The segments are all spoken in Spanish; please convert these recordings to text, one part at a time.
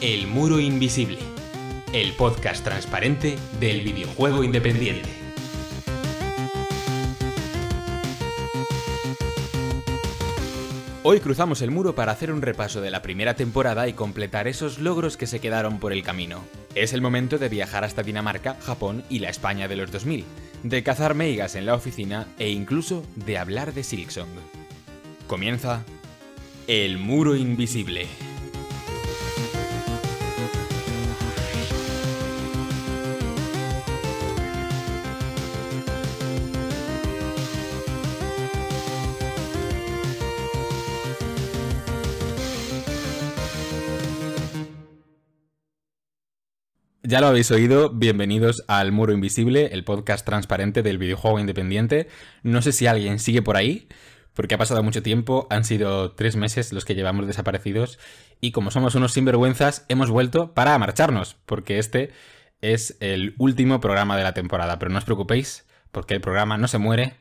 El Muro Invisible, el podcast transparente del videojuego independiente. Hoy cruzamos el muro para hacer un repaso de la primera temporada y completar esos logros que se quedaron por el camino. Es el momento de viajar hasta Dinamarca, Japón y la España de los 2000, de cazar meigas en la oficina e incluso de hablar de Silksong. Comienza El Muro Invisible. Ya lo habéis oído, bienvenidos al Muro Invisible, el podcast transparente del videojuego independiente. No sé si alguien sigue por ahí, porque ha pasado mucho tiempo, han sido tres meses los que llevamos desaparecidos, y como somos unos sinvergüenzas, hemos vuelto para marcharnos, porque este es el último programa de la temporada, pero no os preocupéis, porque el programa no se muere,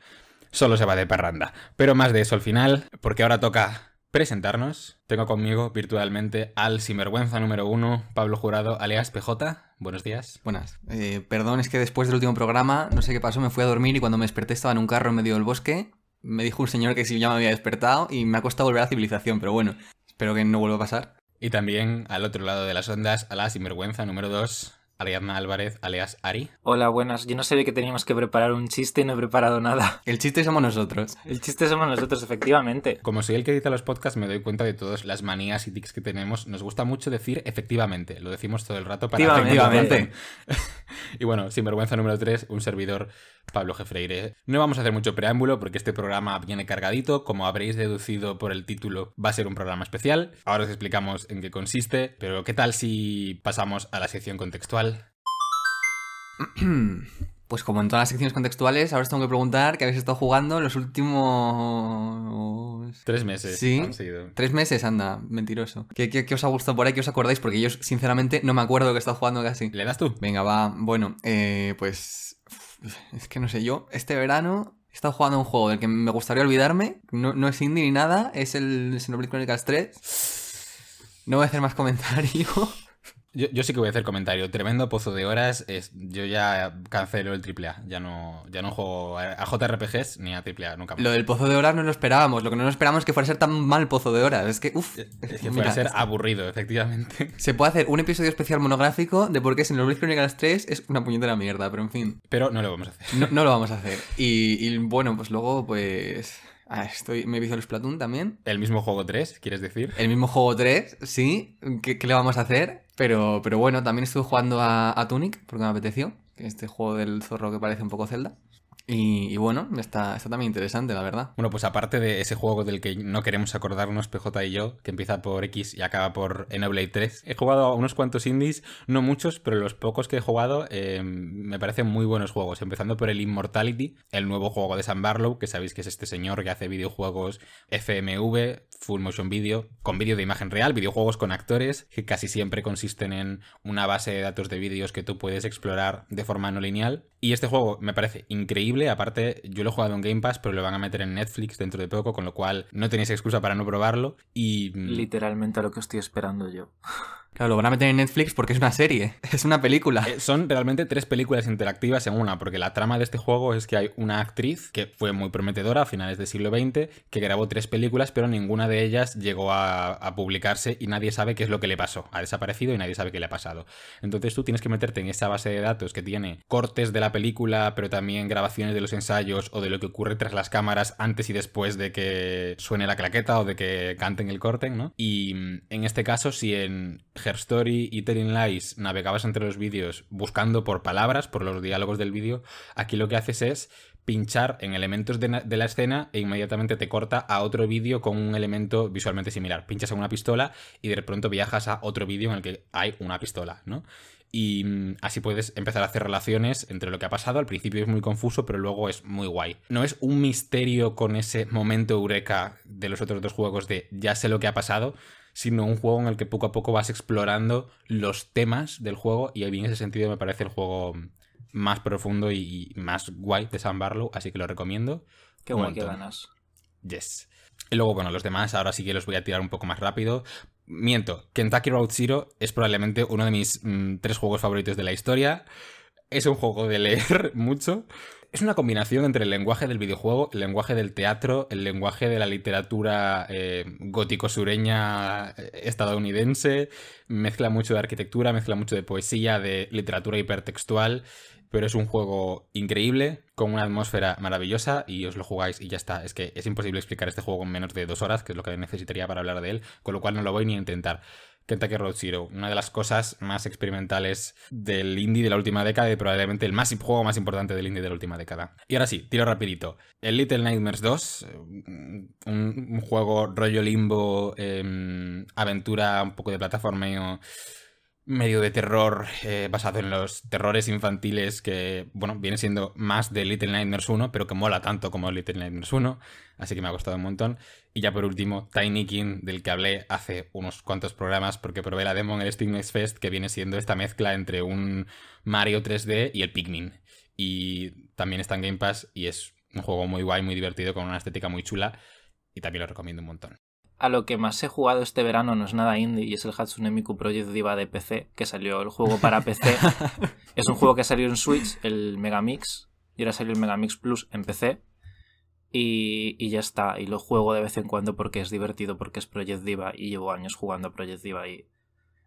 solo se va de parranda. Pero más de eso al final, porque ahora toca presentarnos. Tengo conmigo virtualmente al sinvergüenza número uno, Pablo Jurado, alias PJ. Buenos días. Buenas. Eh, perdón, es que después del último programa, no sé qué pasó, me fui a dormir y cuando me desperté estaba en un carro en medio del bosque. Me dijo un señor que si ya me había despertado y me ha costado volver a civilización, pero bueno, espero que no vuelva a pasar. Y también al otro lado de las ondas, a la sinvergüenza número dos, Ariadna Álvarez, alias Ari. Hola, buenas. Yo no sabía que teníamos que preparar un chiste y no he preparado nada. El chiste somos nosotros. El chiste somos nosotros, efectivamente. Como soy el que edita los podcasts, me doy cuenta de todas las manías y tics que tenemos. Nos gusta mucho decir efectivamente. Lo decimos todo el rato para efectivamente. y bueno, sin vergüenza número 3, un servidor, Pablo Gefreire. No vamos a hacer mucho preámbulo porque este programa viene cargadito. Como habréis deducido por el título, va a ser un programa especial. Ahora os explicamos en qué consiste, pero ¿qué tal si pasamos a la sección contextual? Pues como en todas las secciones contextuales, ahora os tengo que preguntar qué habéis estado jugando los últimos... Tres meses. Sí. Tres meses, anda, mentiroso. ¿Qué, os ha gustado por ahí? ¿Qué os acordáis? Porque yo, sinceramente, no me acuerdo que he estado jugando casi. ¿Le das tú? Venga, va. Bueno, eh, pues... Es que no sé, yo este verano he estado jugando un juego del que me gustaría olvidarme. No, es indie ni nada. Es el Xenoblade Chronicles 3. No voy a hacer más comentarios Yo, sí que voy a hacer comentario. Tremendo pozo de horas. Es, yo ya cancelo el AAA. Ya no, ya no juego a, JRPGs ni a AAA nunca más. Lo del pozo de horas no lo esperábamos. Lo que no nos esperábamos es que fuera a ser tan mal pozo de horas. Es que, uff. Eh, es que fuera a ser aburrido, efectivamente. Se puede hacer un episodio especial monográfico de por qué a las 3 es una puñetera mierda, pero en fin. Pero no lo vamos a hacer. No, lo vamos a hacer. y bueno, pues luego, pues. Ah, estoy, me he visto el Splatoon también. El mismo juego 3, ¿quieres decir? El mismo juego 3, sí. ¿Qué, le vamos a hacer? Pero, pero bueno, también estuve jugando a, a Tunic porque me apeteció. Este juego del zorro que parece un poco Zelda. Y, bueno, está, está también interesante, la verdad. Bueno, pues aparte de ese juego del que no queremos acordarnos, PJ y yo, que empieza por X y acaba por Enoblade 3, he jugado a unos cuantos indies, no muchos, pero los pocos que he jugado eh, me parecen muy buenos juegos. Empezando por el Immortality, el nuevo juego de Sam Barlow, que sabéis que es este señor que hace videojuegos FMV, Full Motion Video, con vídeo de imagen real, videojuegos con actores, que casi siempre consisten en una base de datos de vídeos que tú puedes explorar de forma no lineal. Y este juego me parece increíble Aparte, yo lo he jugado en Game Pass, pero lo van a meter en Netflix dentro de poco, con lo cual no tenéis excusa para no probarlo. Y. Mm, Literalmente a lo que estoy esperando yo. Claro, lo van a meter en Netflix porque es una serie, es una película. Eh, son realmente tres películas interactivas en una, porque la trama de este juego es que hay una actriz que fue muy prometedora a finales del siglo XX, que grabó tres películas, pero ninguna de ellas llegó a, a, publicarse y nadie sabe qué es lo que le pasó. Ha desaparecido y nadie sabe qué le ha pasado. Entonces tú tienes que meterte en esa base de datos que tiene cortes de la película, pero también grabaciones de los ensayos o de lo que ocurre tras las cámaras antes y después de que suene la claqueta o de que canten el corte, ¿no? Y mm, en este caso, si en Her Story y Telling Lies navegabas entre los vídeos buscando por palabras, por los diálogos del vídeo, aquí lo que haces es pinchar en elementos de, de, la escena e inmediatamente te corta a otro vídeo con un elemento visualmente similar. Pinchas en una pistola y de pronto viajas a otro vídeo en el que hay una pistola, ¿no? Y mm, así puedes empezar a hacer relaciones entre lo que ha pasado. Al principio es muy confuso, pero luego es muy guay. No es un misterio con ese momento eureka de los otros dos juegos de ya sé lo que ha pasado, sino un juego en el que poco a poco vas explorando los temas del juego y ahí en ese sentido me parece el juego más profundo y más guay de San Barlow, así que lo recomiendo. Qué guay qué ganas. Yes. Y luego, bueno, los demás ahora sí que los voy a tirar un poco más rápido. Miento, Kentucky Road Zero es probablemente uno de mis mm, tres juegos favoritos de la historia. Es un juego de leer mucho es una combinación entre el lenguaje del videojuego, el lenguaje del teatro, el lenguaje de la literatura eh, gótico-sureña eh, estadounidense, mezcla mucho de arquitectura, mezcla mucho de poesía, de literatura hipertextual, pero es un juego increíble, con una atmósfera maravillosa y os lo jugáis y ya está. Es que es imposible explicar este juego en menos de dos horas, que es lo que necesitaría para hablar de él, con lo cual no lo voy ni a intentar. Kentucky Road Zero, una de las cosas más experimentales del indie de la última década y probablemente el más, juego más importante del indie de la última década. Y ahora sí, tiro rapidito. El Little Nightmares 2, eh, un, juego rollo limbo, em, aventura, un poco de plataformeo medio de terror eh, basado en los terrores infantiles que, bueno, viene siendo más de Little Nightmares 1, pero que mola tanto como Little Nightmares 1, así que me ha costado un montón. Y ya por último, Tiny King, del que hablé hace unos cuantos programas, porque probé la demo en el Steam Next Fest, que viene siendo esta mezcla entre un Mario 3D y el Pikmin. Y también está en Game Pass y es un juego muy guay, muy divertido, con una estética muy chula, y también lo recomiendo un montón a lo que más he jugado este verano no es nada indie y es el Hatsune Miku Project Diva de PC, que salió el juego para PC. es un juego que salió en Switch, el Megamix, y ahora salió el Megamix Plus en PC. Y, ya está, y lo juego de vez en cuando porque es divertido, porque es Project Diva y llevo años jugando a Project Diva y,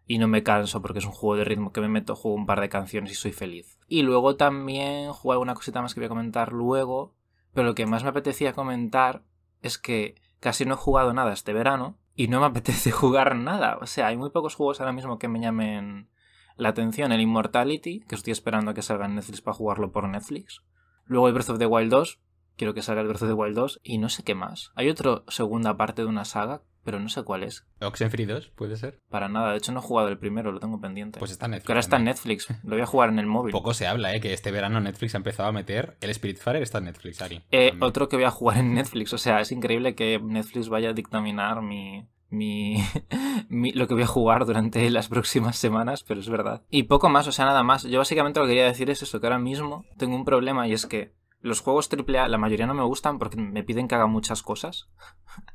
y no me canso porque es un juego de ritmo que me meto, juego un par de canciones y soy feliz. Y luego también juego una cosita más que voy a comentar luego, pero lo que más me apetecía comentar es que casi no he jugado nada este verano y no me apetece jugar nada. O sea, hay muy pocos juegos ahora mismo que me llamen la atención. El Immortality, que estoy esperando a que salga en Netflix para jugarlo por Netflix. Luego el Breath of the Wild 2, quiero que salga el Breath of the Wild 2 y no sé qué más. Hay otra segunda parte de una saga pero no sé cuál es. Oxenfree 2, puede ser. Para nada, de hecho no he jugado el primero, lo tengo pendiente. Pues está en Netflix. Que ahora está en Netflix, lo voy a jugar en el móvil. Poco se habla, ¿eh? Que este verano Netflix ha empezado a meter el Spiritfarer, está en Netflix, Ari. Eh, otro que voy a jugar en Netflix, o sea, es increíble que Netflix vaya a dictaminar mi, mi, lo que voy a jugar durante las próximas semanas, pero es verdad. Y poco más, o sea, nada más. Yo básicamente lo que quería decir es esto que ahora mismo tengo un problema y es que los juegos A, la mayoría no me gustan porque me piden que haga muchas cosas.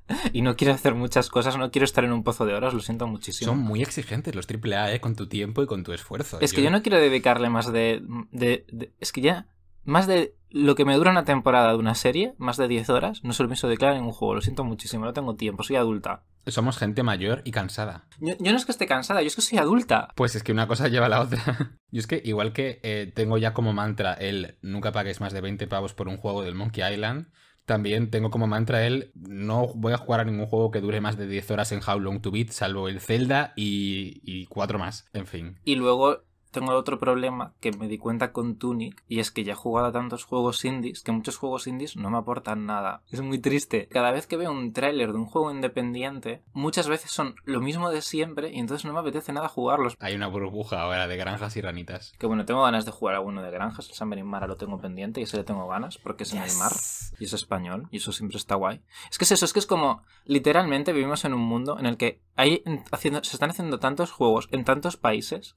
y no quiero hacer muchas cosas, no quiero estar en un pozo de horas, lo siento muchísimo. Son muy exigentes los AAA, A eh, con tu tiempo y con tu esfuerzo. Es que yo no quiero dedicarle más de, de... Es que ya más de lo que me dura una temporada de una serie, más de 10 horas, no me de declarar en un juego. Lo siento muchísimo, no tengo tiempo, soy adulta. Somos gente mayor y cansada. Yo, no es que esté cansada, yo es que soy adulta. Pues es que una cosa lleva a la otra. Y es que igual que eh, tengo ya como mantra el nunca pagues más de 20 pavos por un juego del Monkey Island, también tengo como mantra el no voy a jugar a ningún juego que dure más de 10 horas en How Long to Beat, salvo el Zelda y, y cuatro más, en fin. Y luego tengo otro problema que me di cuenta con Tunic y es que ya he jugado a tantos juegos indies que muchos juegos indies no me aportan nada. Es muy triste. Cada vez que veo un tráiler de un juego independiente, muchas veces son lo mismo de siempre y entonces no me apetece nada jugarlos. Hay una burbuja ahora de granjas y ranitas. Que bueno, tengo ganas de jugar alguno de granjas. El San Mara lo tengo pendiente y ese le tengo ganas porque es en el mar y es español y eso siempre está guay. Es que es eso, es que es como literalmente vivimos en un mundo en el que hay, haciendo, se están haciendo tantos juegos en tantos países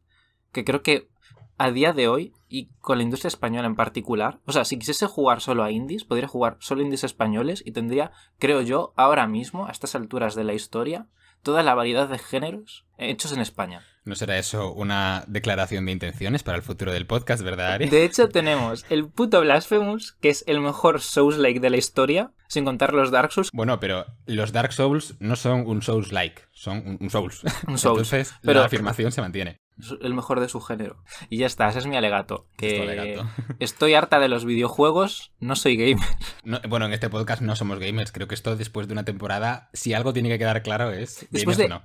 que creo que a día de hoy y con la industria española en particular, o sea, si quisiese jugar solo a indies, podría jugar solo indies españoles y tendría, creo yo, ahora mismo, a estas alturas de la historia, toda la variedad de géneros hechos en España. ¿No será eso una declaración de intenciones para el futuro del podcast, verdad, Ari? De hecho, tenemos el puto Blasphemous, que es el mejor Souls-like de la historia, sin contar los Dark Souls. Bueno, pero los Dark Souls no son un Souls-like, son un, Souls. Entonces, pero... la afirmación se mantiene el mejor de su género. Y ya está, ese es mi alegato. estoy harta de los videojuegos, no soy gamer. bueno, en este podcast no somos gamers. Creo que esto después de una temporada, si algo tiene que quedar claro es... Después de no.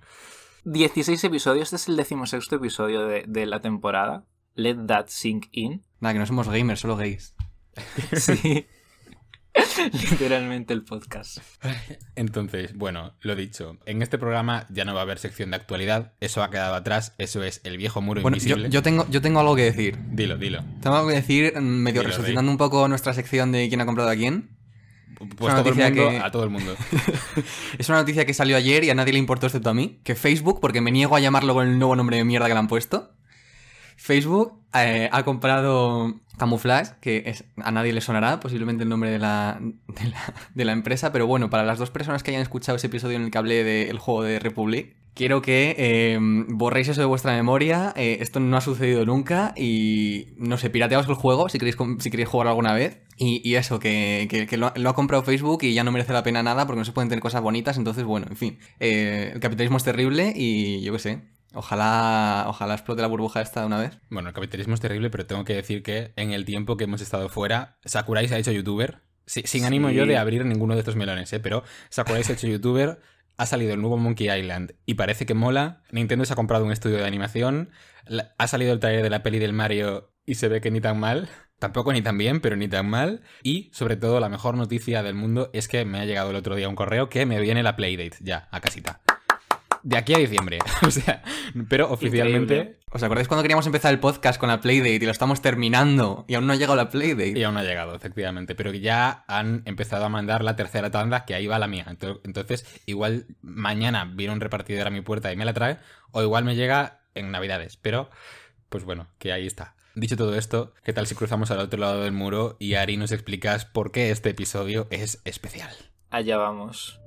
16 episodios, este es el decimosexto episodio de, la temporada. Let that sink in. Nada, que no somos gamers, solo gays. sí. Literalmente el podcast. Entonces, bueno, lo dicho. En este programa ya no va a haber sección de actualidad. Eso ha quedado atrás. Eso es el viejo muro bueno, Yo, yo, tengo, yo tengo algo que decir. Dilo, dilo. Tengo algo que decir, mm, medio resucitando un poco nuestra sección de quién ha comprado a quién. Pues todo el mundo, a todo el mundo. es una noticia que salió ayer y a nadie le importó excepto a mí. Que Facebook, porque me niego a llamarlo con el nuevo nombre de mierda que le han puesto. Facebook eh, ha comprado Camouflage, que es, a nadie le sonará posiblemente el nombre de la, de la, empresa, pero bueno, para las dos personas que hayan escuchado ese episodio en el que hablé del juego de Republic, quiero que eh, borréis eso de vuestra memoria, eh, esto no ha sucedido nunca y no sé, pirateaos el juego si queréis, si queréis jugar alguna vez. Y, eso, que, lo, ha comprado Facebook y ya no merece la pena nada porque no se pueden tener cosas bonitas, entonces bueno, en fin, el capitalismo es terrible y yo qué sé, Ojalá, ojalá explote la burbuja esta de una vez. Bueno, el capitalismo es terrible, pero tengo que decir que en el tiempo que hemos estado fuera, Sakurai se ha hecho youtuber. sin ánimo yo de abrir ninguno de estos melones, ¿eh? pero Sakurai se ha hecho youtuber, ha salido el nuevo Monkey Island y parece que mola. Nintendo se ha comprado un estudio de animación, ha salido el taller de la peli del Mario y se ve que ni tan mal. Tampoco ni tan bien, pero ni tan mal. Y sobre todo, la mejor noticia del mundo es que me ha llegado el otro día un correo que me viene la Playdate ya a casita de aquí a diciembre. o sea, pero oficialmente. ¿Os acordáis cuando queríamos empezar el podcast con la Playdate y lo estamos terminando y aún no ha llegado la Playdate? Y aún no ha llegado, efectivamente. Pero ya han empezado a mandar la tercera tanda, que ahí va la mía. Entonces, igual mañana viene un repartidor a mi puerta y me la trae, o igual me llega en Navidades. Pero, pues bueno, que ahí está. Dicho todo esto, ¿qué tal si cruzamos al otro lado del muro y Ari nos explicas por qué este episodio es especial? Allá vamos.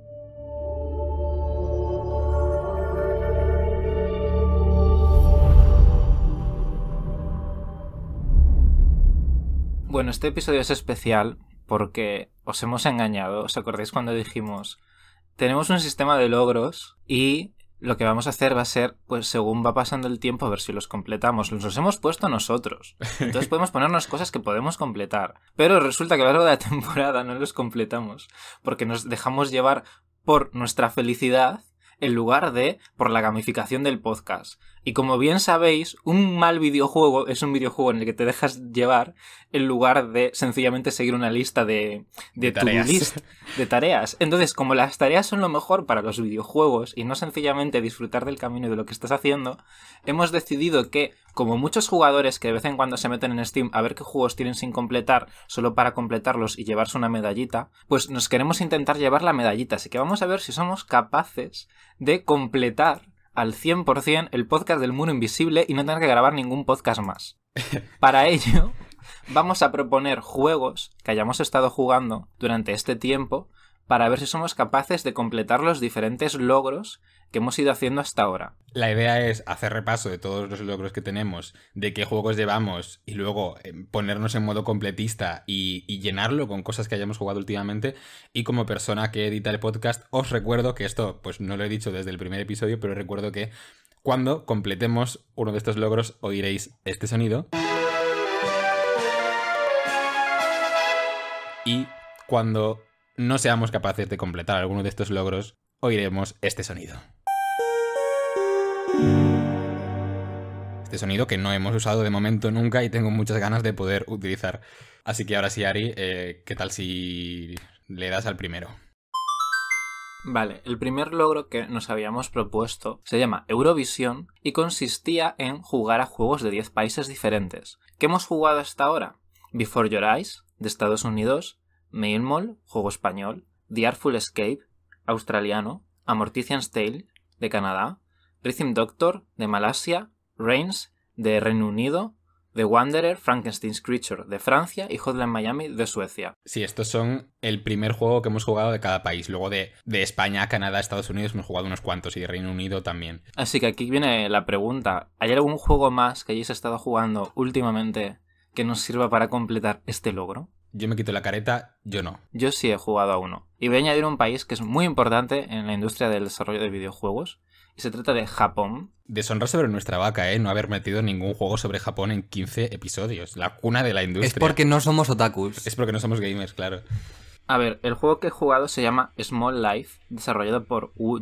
Bueno, este episodio es especial porque os hemos engañado. ¿Os acordáis cuando dijimos, tenemos un sistema de logros y lo que vamos a hacer va a ser, pues según va pasando el tiempo, a ver si los completamos. Los hemos puesto nosotros. Entonces podemos ponernos cosas que podemos completar. Pero resulta que a lo largo de la temporada no los completamos. Porque nos dejamos llevar por nuestra felicidad en lugar de por la gamificación del podcast. Y como bien sabéis, un mal videojuego es un videojuego en el que te dejas llevar en lugar de sencillamente seguir una lista de, de, tareas. de tareas. Entonces, como las tareas son lo mejor para los videojuegos y no sencillamente disfrutar del camino y de lo que estás haciendo, hemos decidido que, como muchos jugadores que de vez en cuando se meten en Steam a ver qué juegos tienen sin completar, solo para completarlos y llevarse una medallita, pues nos queremos intentar llevar la medallita. Así que vamos a ver si somos capaces de completar al 100% el podcast del muro invisible y no tener que grabar ningún podcast más. Para ello, vamos a proponer juegos que hayamos estado jugando durante este tiempo para ver si somos capaces de completar los diferentes logros que hemos ido haciendo hasta ahora. La idea es hacer repaso de todos los logros que tenemos, de qué juegos llevamos y luego eh, ponernos en modo completista y, llenarlo con cosas que hayamos jugado últimamente. Y como persona que edita el podcast, os recuerdo que esto, pues no lo he dicho desde el primer episodio, pero recuerdo que cuando completemos uno de estos logros oiréis este sonido. Y cuando no seamos capaces de completar alguno de estos logros, oiremos este sonido. Este sonido que no hemos usado de momento nunca y tengo muchas ganas de poder utilizar. Así que ahora sí, Ari, eh, ¿qué tal si le das al primero? Vale, el primer logro que nos habíamos propuesto se llama Eurovisión y consistía en jugar a juegos de 10 países diferentes. ¿Qué hemos jugado hasta ahora? Before Your Eyes, de Estados Unidos, Mail Mall, juego español, The Artful Escape, australiano, Amortician's Tale, de Canadá, Rhythm Doctor de Malasia, Reigns de Reino Unido, The Wanderer, Frankenstein's Creature de Francia y Hotline Miami de Suecia. Sí, estos son el primer juego que hemos jugado de cada país. Luego de, de España, Canadá, Estados Unidos hemos jugado unos cuantos y de Reino Unido también. Así que aquí viene la pregunta. ¿Hay algún juego más que hayáis estado jugando últimamente que nos sirva para completar este logro? Yo me quito la careta, yo no. Yo sí he jugado a uno. Y voy a añadir un país que es muy importante en la industria del desarrollo de videojuegos se trata de Japón. Deshonra sobre nuestra vaca, ¿eh? No haber metido ningún juego sobre Japón en 15 episodios. La cuna de la industria. Es porque no somos otakus. Es porque no somos gamers, claro. A ver, el juego que he jugado se llama Small Life, desarrollado por Wu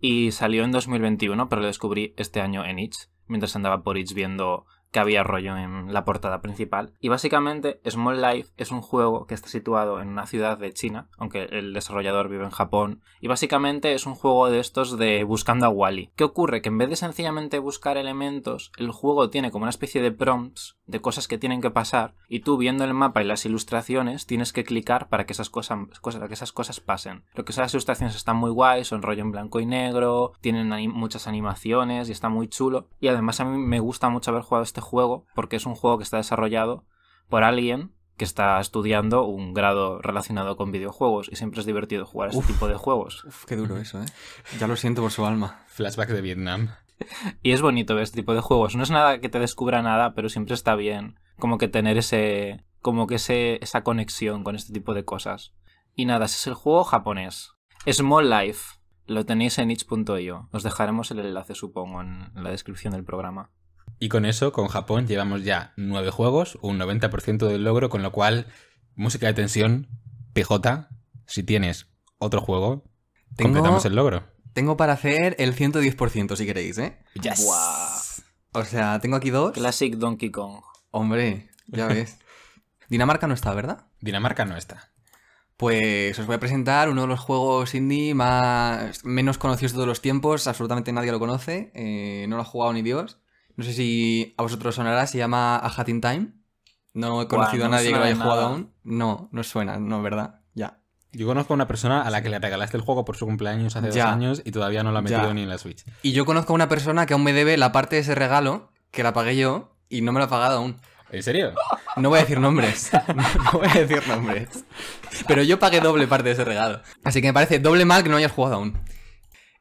y salió en 2021, pero lo descubrí este año en Itch, mientras andaba por Itch viendo que había rollo en la portada principal. Y básicamente Small Life es un juego que está situado en una ciudad de China, aunque el desarrollador vive en Japón, y básicamente es un juego de estos de buscando a Wally. ¿Qué ocurre? Que en vez de sencillamente buscar elementos, el juego tiene como una especie de prompts de cosas que tienen que pasar y tú viendo el mapa y las ilustraciones tienes que clicar para que esas cosas, cosas que esas cosas pasen. Lo que son las ilustraciones están muy guay, son rollo en blanco y negro, tienen muchas animaciones y está muy chulo. Y además a mí me gusta mucho haber jugado este juego porque es un juego que está desarrollado por alguien que está estudiando un grado relacionado con videojuegos y siempre es divertido jugar a este tipo de juegos. qué duro eso, ¿eh? Ya lo siento por su alma. Flashback de Vietnam. y es bonito ver este tipo de juegos. No es nada que te descubra nada, pero siempre está bien como que tener ese, como que ese, esa conexión con este tipo de cosas. Y nada, ese es el juego japonés. Small Life. Lo tenéis en itch.io. Os dejaremos el enlace, supongo, en la descripción del programa. Y con eso, con Japón, llevamos ya nueve juegos, un 90% del logro, con lo cual, música de tensión, PJ, si tienes otro juego, completamos el logro. Tengo para hacer el 110% si queréis, ¿eh? Yes. O sea, tengo aquí dos. Classic Donkey Kong. Hombre, ya ves. Dinamarca no está, ¿verdad? Dinamarca no está. Pues os voy a presentar uno de los juegos indie más menos conocidos de todos los tiempos, absolutamente nadie lo conoce, eh, no lo ha jugado ni Dios. No sé si a vosotros sonará, se llama A Hat in Time. No he conocido a nadie que lo haya jugado aún. No, no suena, no, ¿verdad? Yo conozco a una persona a la que le regalaste el juego por su cumpleaños hace dos años y todavía no lo ha metido ni en la Switch. Y yo conozco a una persona que aún me debe la parte de ese regalo que la pagué yo y no me lo ha pagado aún. ¿En serio? No voy a decir nombres. No, voy a decir nombres. Pero yo pagué doble parte de ese regalo. Así que me parece doble mal que no hayas jugado aún.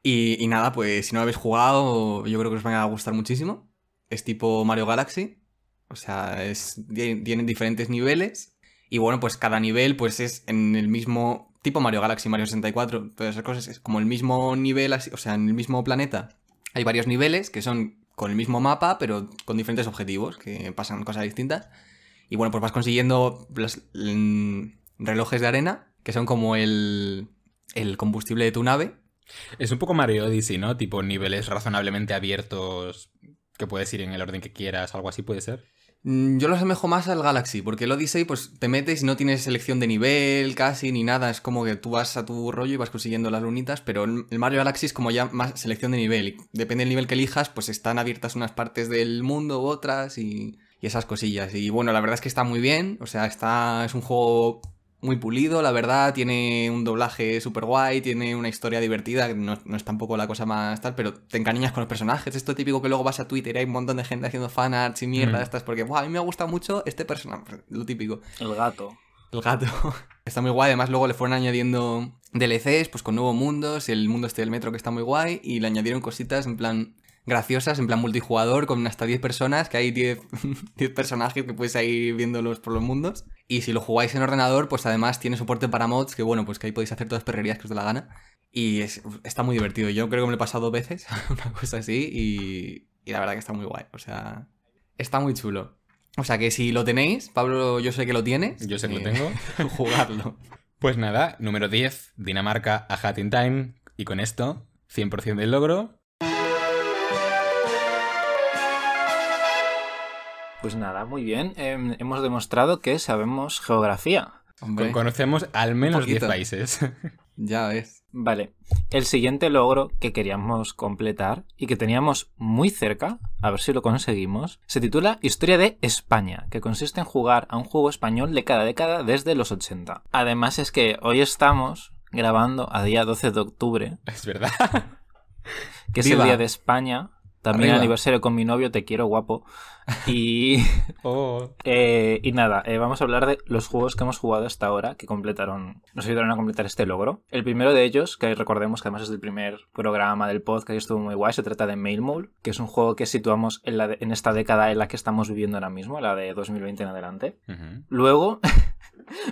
Y, nada, pues si no lo habéis jugado, yo creo que os van a gustar muchísimo. Es tipo Mario Galaxy. O sea, es, tienen diferentes niveles y bueno, pues cada nivel pues es en el mismo tipo Mario Galaxy, Mario 64, todas esas cosas, es como el mismo nivel, o sea, en el mismo planeta. Hay varios niveles que son con el mismo mapa, pero con diferentes objetivos, que pasan cosas distintas. Y bueno, pues vas consiguiendo los relojes de arena, que son como el, el combustible de tu nave. Es un poco Mario Odyssey, ¿no? Tipo niveles razonablemente abiertos que puedes ir en el orden que quieras, algo así puede ser. Mm, yo lo asemejo más al Galaxy, porque el Odyssey pues te metes y no tienes selección de nivel casi ni nada, es como que tú vas a tu rollo y vas consiguiendo las lunitas, pero el Mario Galaxy es como ya más selección de nivel, depende del nivel que elijas, pues están abiertas unas partes del mundo u otras y, y esas cosillas. Y bueno, la verdad es que está muy bien, o sea, está es un juego muy pulido, la verdad, tiene un doblaje súper guay, tiene una historia divertida, no, no, es tampoco la cosa más tal, pero te encariñas con los personajes, esto típico que luego vas a Twitter y hay un montón de gente haciendo fanarts y mm. mierda estas, porque, a mí me gusta mucho este personaje, pues, lo típico. El gato. El gato. está muy guay, además luego le fueron añadiendo DLCs, pues con nuevos mundos, el mundo este del metro que está muy guay, y le añadieron cositas en plan graciosas, en plan multijugador, con hasta 10 personas, que hay 10, 10 personajes que puedes ir viéndolos por los mundos. Y si lo jugáis en ordenador, pues además tiene soporte para mods, que bueno, pues que ahí podéis hacer todas las perrerías que os dé la gana. Y está muy divertido. Yo creo que me lo he pasado dos veces, una cosa así, y, la verdad que está muy guay. O sea, está muy chulo. O sea que si lo tenéis, Pablo, yo sé que lo tienes. Yo sé que lo eh, tengo. jugarlo. Pues nada, número 10, Dinamarca a Hat in Time. Y con esto, 100% del logro, Pues nada, muy bien. Em, hemos demostrado que sabemos geografía. Conocemos al menos 10 países. ya ves. Vale. El siguiente logro que queríamos completar y que teníamos muy cerca, a ver si lo conseguimos, se titula Historia de España, que consiste en jugar a un juego español de cada década desde los 80. Además es que hoy estamos grabando a día 12 de octubre. Es verdad. que es el día de España. También aniversario con mi novio, te quiero, guapo. Y, oh. eh, y nada, eh, vamos a hablar de los juegos que hemos jugado hasta ahora que completaron, nos ayudaron a completar este logro. El primero de ellos, que recordemos que además es el primer programa del podcast que estuvo muy guay, se trata de Mailmole, que es un juego que situamos en, la en esta década en la que estamos viviendo ahora mismo, la de 2020 en adelante. Luego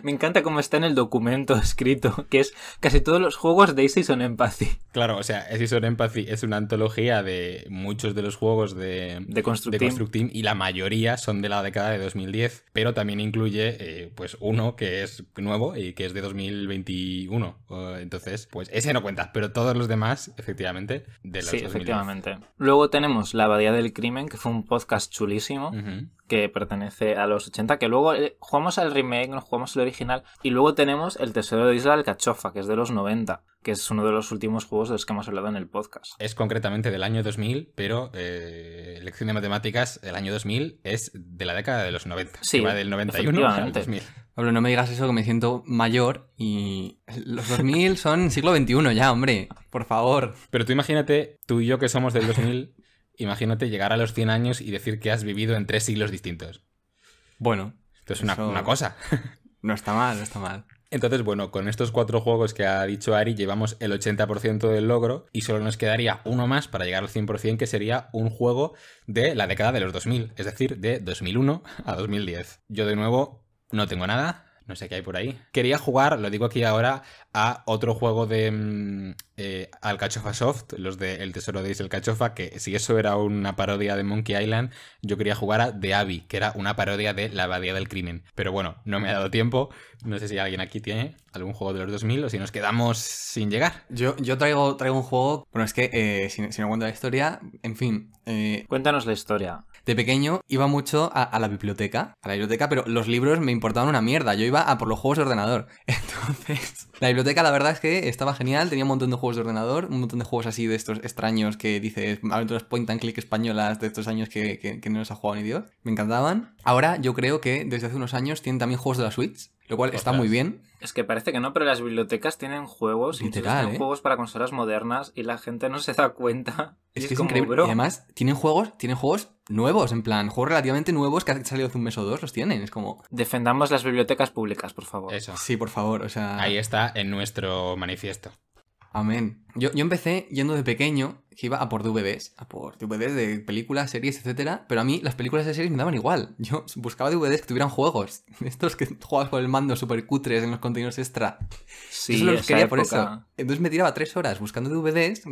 Me encanta cómo está en el documento escrito, que es casi todos los juegos de Season Empathy. Claro, o sea, Season Empathy es una antología de muchos de los juegos de, de, Construct, Team. y la mayoría son de la década de 2010, pero también incluye eh, pues uno que es nuevo y que es de 2021. entonces, pues ese no cuenta, pero todos los demás, efectivamente, de los Sí, efectivamente. Luego tenemos La Abadía del Crimen, que fue un podcast chulísimo, que pertenece a los 80, que luego eh, jugamos al remake, el original. Y luego tenemos El Tesoro de Isla Cachofa, que es de los 90, que es uno de los últimos juegos de los que hemos hablado en el podcast. Es concretamente del año 2000, pero eh, Lección de Matemáticas el año 2000 es de la década de los 90. Sí, va del 91 al 2000. no me digas eso que me siento mayor y los 2000 son siglo XXI ya, hombre, por favor. Pero tú imagínate, tú y yo que somos del 2000, imagínate llegar a los 100 años y decir que has vivido en tres siglos distintos. Bueno. Esto es una cosa. No está mal, no está mal. Entonces, bueno, con estos cuatro juegos que ha dicho Ari, llevamos el 80% del logro y solo nos quedaría uno más para llegar al 100%, que sería un juego de la década de los 2000, es decir, de 2001 a 2010. Yo de nuevo no tengo nada, no sé qué hay por ahí. Quería jugar, lo digo aquí ahora, a otro juego de mm, eh, Alcachofa Soft, los de El Tesoro de Isla Cachofa, que si eso era una parodia de Monkey Island, yo quería jugar a The Abbey, que era una parodia de La Abadía del Crimen. Pero bueno, no me ha dado tiempo. No sé si alguien aquí tiene algún juego de los 2000 o si nos quedamos sin llegar. Yo, yo traigo, traigo un juego, bueno, es que eh, si, no cuento la historia, en fin. Eh, Cuéntanos la historia de pequeño iba mucho a, la biblioteca, a la biblioteca, pero los libros me importaban una mierda. Yo iba a por los juegos de ordenador. Entonces, la biblioteca la verdad es que estaba genial, tenía un montón de juegos de ordenador, un montón de juegos así de estos extraños que dices, aventuras point and click españolas de estos años que, que no nos ha jugado ni Dios. Me encantaban. Ahora yo creo que desde hace unos años tienen también juegos de la Switch lo cual está muy bien. Es que parece que no, pero las bibliotecas tienen juegos, Literal, tienen ¿eh? juegos para consolas modernas y la gente no se da cuenta. Es que increíble. Y además, tienen juegos, tienen juegos nuevos, en plan, juegos relativamente nuevos que han salido hace un mes o dos, los tienen. Es como. Defendamos las bibliotecas públicas, por favor. Eso. Sí, por favor. O sea. Ahí está en nuestro manifiesto. Amén. Yo, yo, empecé yendo de pequeño, que iba a por DVDs, a por DVDs de películas, series, etcétera, pero a mí las películas de series me daban igual. Yo buscaba DVDs que tuvieran juegos, estos que jugabas con el mando super cutres en los contenidos extra. Sí, los quería por eso. Entonces me tiraba tres horas buscando DVDs,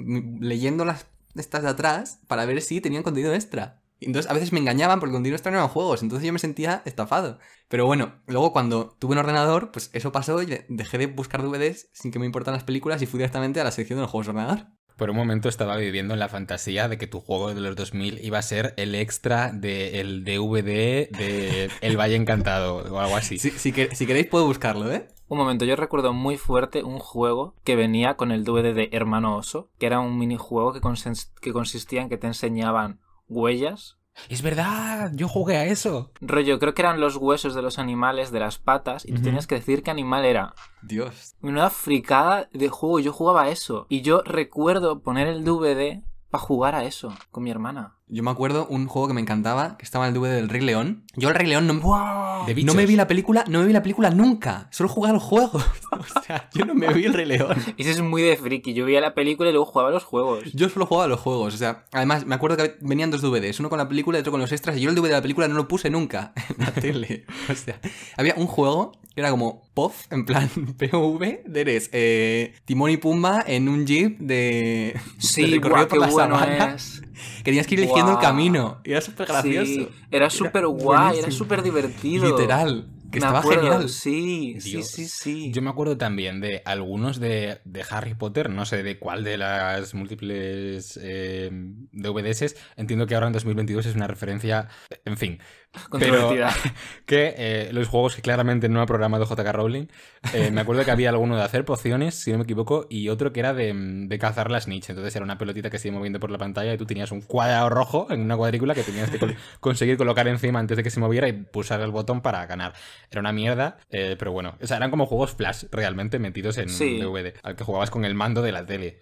leyendo las estas de atrás, para ver si tenían contenido extra. Entonces a veces me engañaban porque continuo estrenaban juegos, entonces yo me sentía estafado. Pero bueno, luego cuando tuve un ordenador, pues eso pasó y dejé de buscar DVDs sin que me importaran las películas y fui directamente a la sección de los juegos de ordenador. Por un momento estaba viviendo en la fantasía de que tu juego de los 2000 iba a ser el extra del DVD de El Valle Encantado o algo así. Si, queréis puedo buscarlo, ¿eh? Un momento, yo recuerdo muy fuerte un juego que venía con el DVD de Hermano Oso, que era un minijuego que consistía en que te enseñaban huellas. Es verdad, yo jugué a eso. Rollo, creo que eran los huesos de los animales, de las patas, y tú tenías que decir qué animal era. Dios. Una fricada de juego, yo jugaba a eso. Y yo recuerdo poner el DVD para jugar a eso con mi hermana. Yo me acuerdo un juego que me encantaba, que estaba en el DVD del Rey León. Yo el Rey León no, no me vi la película, no me vi la película nunca. Solo jugaba los juegos. o sea, yo no me vi el Rey León. ese es muy de friki. Yo veía la película y luego jugaba los juegos. Yo solo jugaba los juegos. O sea, además me acuerdo que venían dos DVDs, uno con la película y otro con los extras. Y yo el DVD de la película no lo puse nunca en la tele. O sea, había un juego era como pof, en plan POV, eres eh, Timón y Pumba en un jeep de, sí, recorrido por la bueno Que ir eligiendo el camino. era súper gracioso. era súper guay, era súper divertido. Literal. Que estaba genial. Sí, sí, sí, sí. Yo me acuerdo también de algunos de, de Harry Potter, no sé de cuál de las múltiples eh, DVDs. Entiendo que ahora en 2022 es una referencia. En fin, que eh, los juegos que claramente no ha programado JK Rowling, eh, me acuerdo que había alguno de hacer pociones, si no me equivoco, y otro que era de, cazar las niches. Entonces era una pelotita que se iba moviendo por la pantalla y tú tenías un cuadrado rojo en una cuadrícula que tenías que conseguir colocar encima antes de que se moviera y pulsar el botón para ganar. Era una mierda, eh, pero bueno. O sea, eran como juegos flash realmente metidos en DVD, al que jugabas con el mando de la tele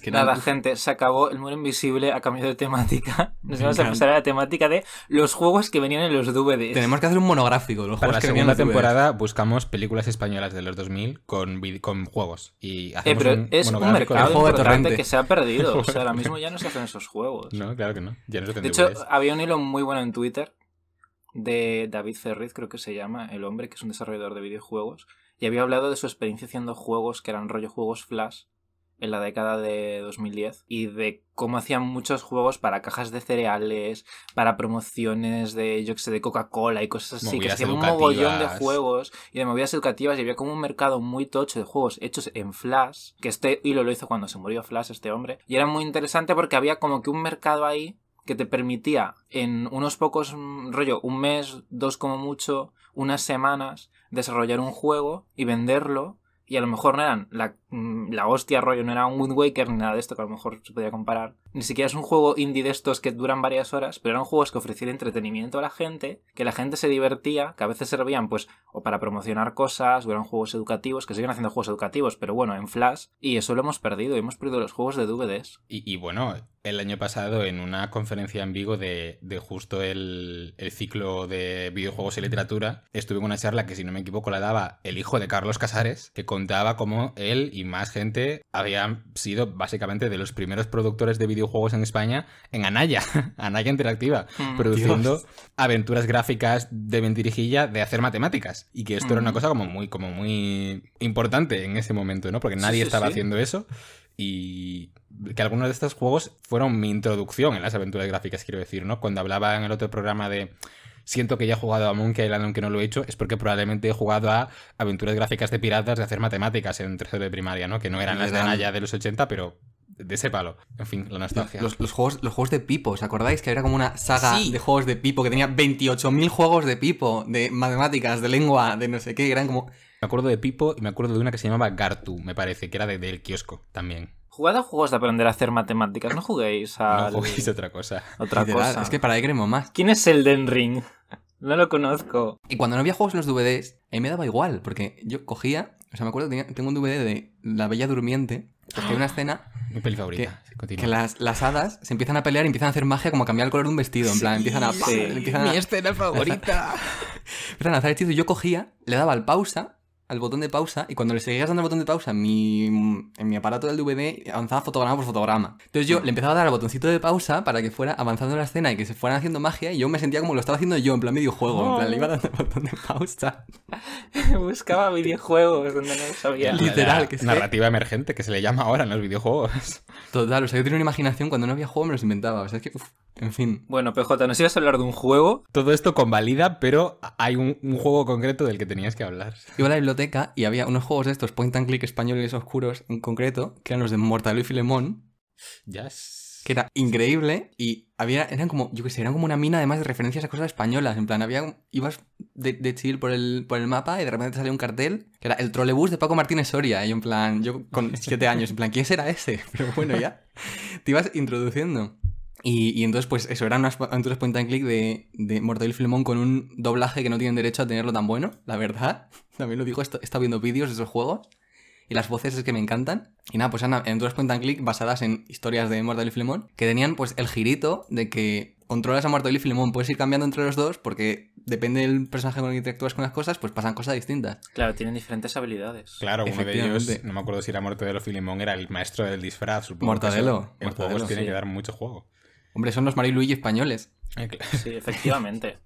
que nada. gente, se acabó el muro invisible, A cambio de temática. Nos vamos a pasar a la temática de los juegos que venían en los DVDs. Tenemos que hacer un monográfico la segunda temporada buscamos películas españolas de los 2000 con, con juegos. Y hacemos es un mercado importante que se ha perdido. O sea, ahora mismo ya no se hacen esos juegos. No, claro que no. de hecho, había un hilo muy bueno en Twitter de David Ferriz, creo que se llama, el hombre que es un desarrollador de videojuegos, y había hablado de su experiencia haciendo juegos que eran rollo juegos flash en la década de 2010 y de cómo hacían muchos juegos para cajas de cereales, para promociones de, yo que sé, de Coca-Cola y cosas así, que hacían un mogollón de juegos y de movidas educativas y había como un mercado muy tocho de juegos hechos en Flash, que este hilo lo hizo cuando se murió Flash este hombre, y era muy interesante porque había como que un mercado ahí que te permitía en unos pocos, mm, rollo, un mes, dos como mucho, unas semanas, desarrollar un juego y venderlo y a lo mejor no eran la, mm, hostia rollo, no era un Wind Waker ni nada de esto que a lo mejor se podía comparar, ni siquiera es un juego indie de estos que duran varias horas, pero eran juegos que ofrecían entretenimiento a la gente, que la gente se divertía, que a veces servían pues o para promocionar cosas, o eran juegos educativos, que siguen haciendo juegos educativos, pero bueno, en Flash, y eso lo hemos perdido, hemos perdido los juegos de DVDs. Y, bueno, el año pasado en una conferencia en Vigo de, justo el, el, ciclo de videojuegos y literatura, estuve en una charla que si no me equivoco la daba el hijo de Carlos Casares, que contaba cómo él y más gente habían sido básicamente de los primeros productores de videojuegos juegos en España en Anaya, Anaya Interactiva, ah. produciendo aventuras gráficas de mentirijilla de hacer matemáticas. Y que esto era una mm. cosa como muy, como muy importante en ese momento, ¿no? Porque nadie estaba haciendo eso. Y que algunos de estos juegos fueron mi introducción en las aventuras gráficas, quiero decir, ¿no? Cuando hablaba en el otro programa de siento que ya he jugado a Monkey Island aunque no lo he hecho, es porque probablemente he jugado a aventuras gráficas de piratas de hacer matemáticas en tercero de primaria, ¿no? Que no eran las de Anaya de los 80, pero de ese palo. En fin, la nostalgia. Los, juegos, los juegos de Pipo, ¿os acordáis? Que había como una saga de juegos de Pipo que tenía 28.000 juegos de Pipo, de matemáticas, de lengua, de no sé qué, eran como... Me acuerdo de Pipo y me acuerdo de una que se llamaba Gartu, me parece, que era del de, kiosco también. Jugad a juegos de aprender a hacer matemáticas, no juguéis a... No juguéis a otra cosa. Otra cosa. Es que para ahí más. ¿Quién es Elden Ring? No lo conozco. Y cuando no había juegos en los DVDs, a mí me daba igual, porque yo cogía, o sea, me acuerdo, tengo un DVD de La Bella Durmiente, porque hay una escena mi peli favorita. Que, las, las, hadas se empiezan a pelear y empiezan a hacer magia como cambiar el color de un vestido. En plan, empiezan a, Mi escena favorita. empiezan a hacer hechizos. Yo cogía, le daba al pausa al botón de pausa y cuando le seguías dando el botón de pausa en mi, aparato del DVD avanzaba fotograma por fotograma. Entonces yo mm. le empezaba a dar al botoncito de pausa para que fuera avanzando la escena y que se fueran haciendo magia y yo me sentía como lo estaba haciendo yo, en plan videojuego, en plan le iba oh. dando al botón de pausa. Buscaba videojuegos donde no sabía. Literal, que es Narrativa emergente que se le llama ahora en los videojuegos. Total, o sea, yo tenía una imaginación cuando no había juego me los inventaba, o sea, es que, en fin. Bueno, PJ, nos ibas a hablar de un juego. Todo esto convalida, pero hay un, juego concreto del que tenías que hablar y había unos juegos de estos point and click españoles oscuros en concreto, que eran los de Mortal y Filemón. Que era increíble y había, eran como, yo qué eran como una mina además de referencias a cosas españolas. En plan, había, ibas de, de por el, por el mapa y de repente salía un cartel que era el trolebús de Paco Martínez Soria. Y en plan, yo con siete años, en plan, ¿quién será ese? Pero bueno, ya te ibas introduciendo. Y, y, entonces, pues eso, eran unas aventuras point and click de, de Mortadelo y Filemón con un doblaje que no tienen derecho a tenerlo tan bueno, la verdad. También lo digo, he estado viendo vídeos de esos juegos y las voces es que me encantan. Y nada, pues eran aventuras point and click basadas en historias de Mortal y Filemón que tenían pues el girito de que controlas a Mortal y Filemón, puedes ir cambiando entre los dos porque depende del personaje con el que interactúas con las cosas, pues pasan cosas distintas. Claro, tienen diferentes habilidades. Claro, uno de ellos, no me acuerdo si era Mortadelo o Filemón, era el maestro del disfraz, supongo. Mortadelo. Que pues, tiene que dar mucho juego. Hombre, son los Mario y Luigi españoles. Eh, sí, efectivamente.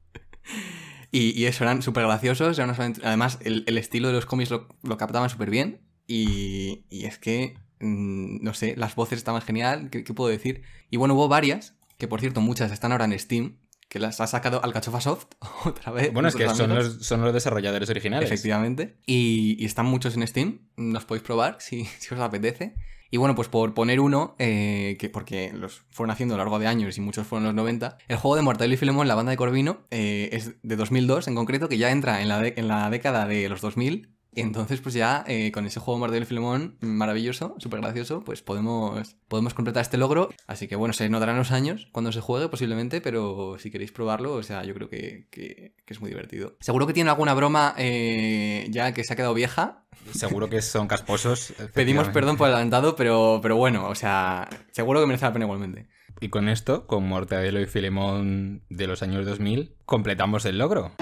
y, y, eso, eran súper graciosos. además, el, estilo de los cómics lo, captaban súper bien. Y, es que, mm, no sé, las voces estaban genial. ¿qué, puedo decir? Y bueno, hubo varias, que por cierto, muchas están ahora en Steam que las ha sacado Alcachofa Soft otra vez. Bueno, es que son los, son los, desarrolladores originales. Efectivamente. Y, están muchos en Steam. Nos podéis probar si, si os apetece. Y bueno, pues por poner uno, eh, que porque los fueron haciendo a lo largo de años y muchos fueron los 90, el juego de Mortal y Filemón, la banda de Corvino, eh, es de 2002 en concreto, que ya entra en la, en la década de los 2000 entonces, pues ya eh, con ese juego y Filemón maravilloso, súper gracioso, pues podemos, podemos completar este logro. Así que bueno, se darán los años cuando se juegue posiblemente, pero si queréis probarlo, o sea, yo creo que, es muy divertido. Seguro que tiene alguna broma eh, ya que se ha quedado vieja. Seguro que son casposos. Pedimos perdón por adelantado, pero, pero bueno, o sea, seguro que merece la pena igualmente. Y con esto, con Mortadelo y Filemón de los años 2000, completamos el logro.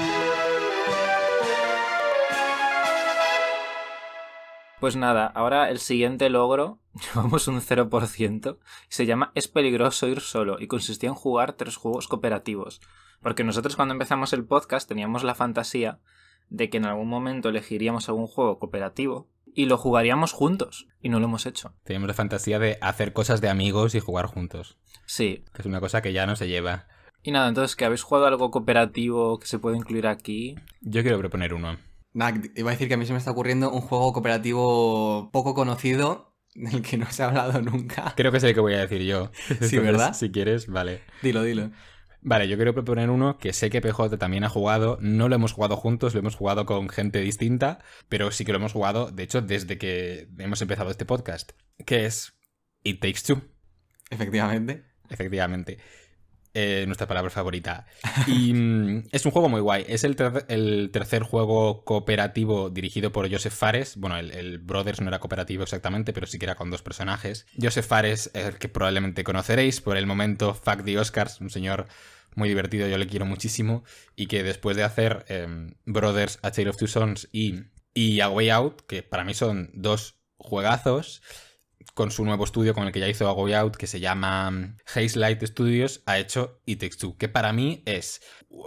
Pues nada, ahora el siguiente logro, llevamos un 0%, se llama Es peligroso ir solo, y consistía en jugar tres juegos cooperativos. Porque nosotros cuando empezamos el podcast teníamos la fantasía de que en algún momento elegiríamos algún juego cooperativo y lo jugaríamos juntos, y no lo hemos hecho. Teníamos la fantasía de hacer cosas de amigos y jugar juntos. Sí. Que es una cosa que ya no se lleva. Y nada, entonces, ¿que habéis jugado algo cooperativo que se puede incluir aquí? Yo quiero proponer uno iba a decir que a mí se me está ocurriendo un juego cooperativo poco conocido del que no se ha hablado nunca. Creo que es el que voy a decir yo. sí, ¿verdad? Si quieres, vale. Dilo, dilo. Vale, yo quiero proponer uno que sé que PJ también ha jugado, no lo hemos jugado juntos, lo hemos jugado con gente distinta, pero sí que lo hemos jugado, de hecho, desde que hemos empezado este podcast, que es It Takes Two. Efectivamente. Efectivamente. Eh, nuestra palabra favorita. Y mm, es un juego muy guay. Es el, tercer juego cooperativo dirigido por Joseph Fares. Bueno, el, Brothers no era cooperativo exactamente, pero sí que era con dos personajes. Joseph Fares, el que probablemente conoceréis por el momento, Fuck the Oscars, un señor muy divertido, yo le quiero muchísimo. Y que después de hacer em, Brothers, A Tale of Two Sons y, y A Way Out, que para mí son dos juegazos con su nuevo estudio con el que ya hizo A que se llama mm, Haze Light Studios, ha hecho It Takes que para mí es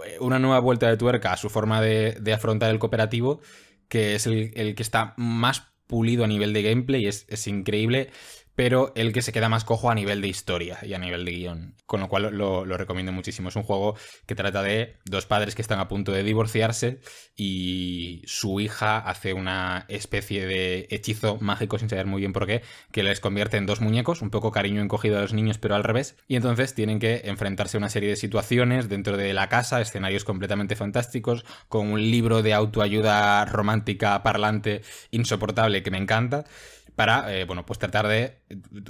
eh, una nueva vuelta de tuerca a su forma de, afrontar el cooperativo, que es el, que está más pulido a nivel de gameplay, es increíble pero el que se queda más cojo a nivel de historia y a nivel de guión. Con lo cual lo, recomiendo muchísimo. Es un juego que trata de dos padres que están a punto de divorciarse y su hija hace una especie de hechizo mágico, sin saber muy bien por qué, que les convierte en dos muñecos, un poco cariño encogido a los niños, pero al revés. Y entonces tienen que enfrentarse a una serie de situaciones dentro de la casa, escenarios completamente fantásticos, con un libro de autoayuda romántica parlante insoportable que me encanta para, eh, bueno, pues tratar de...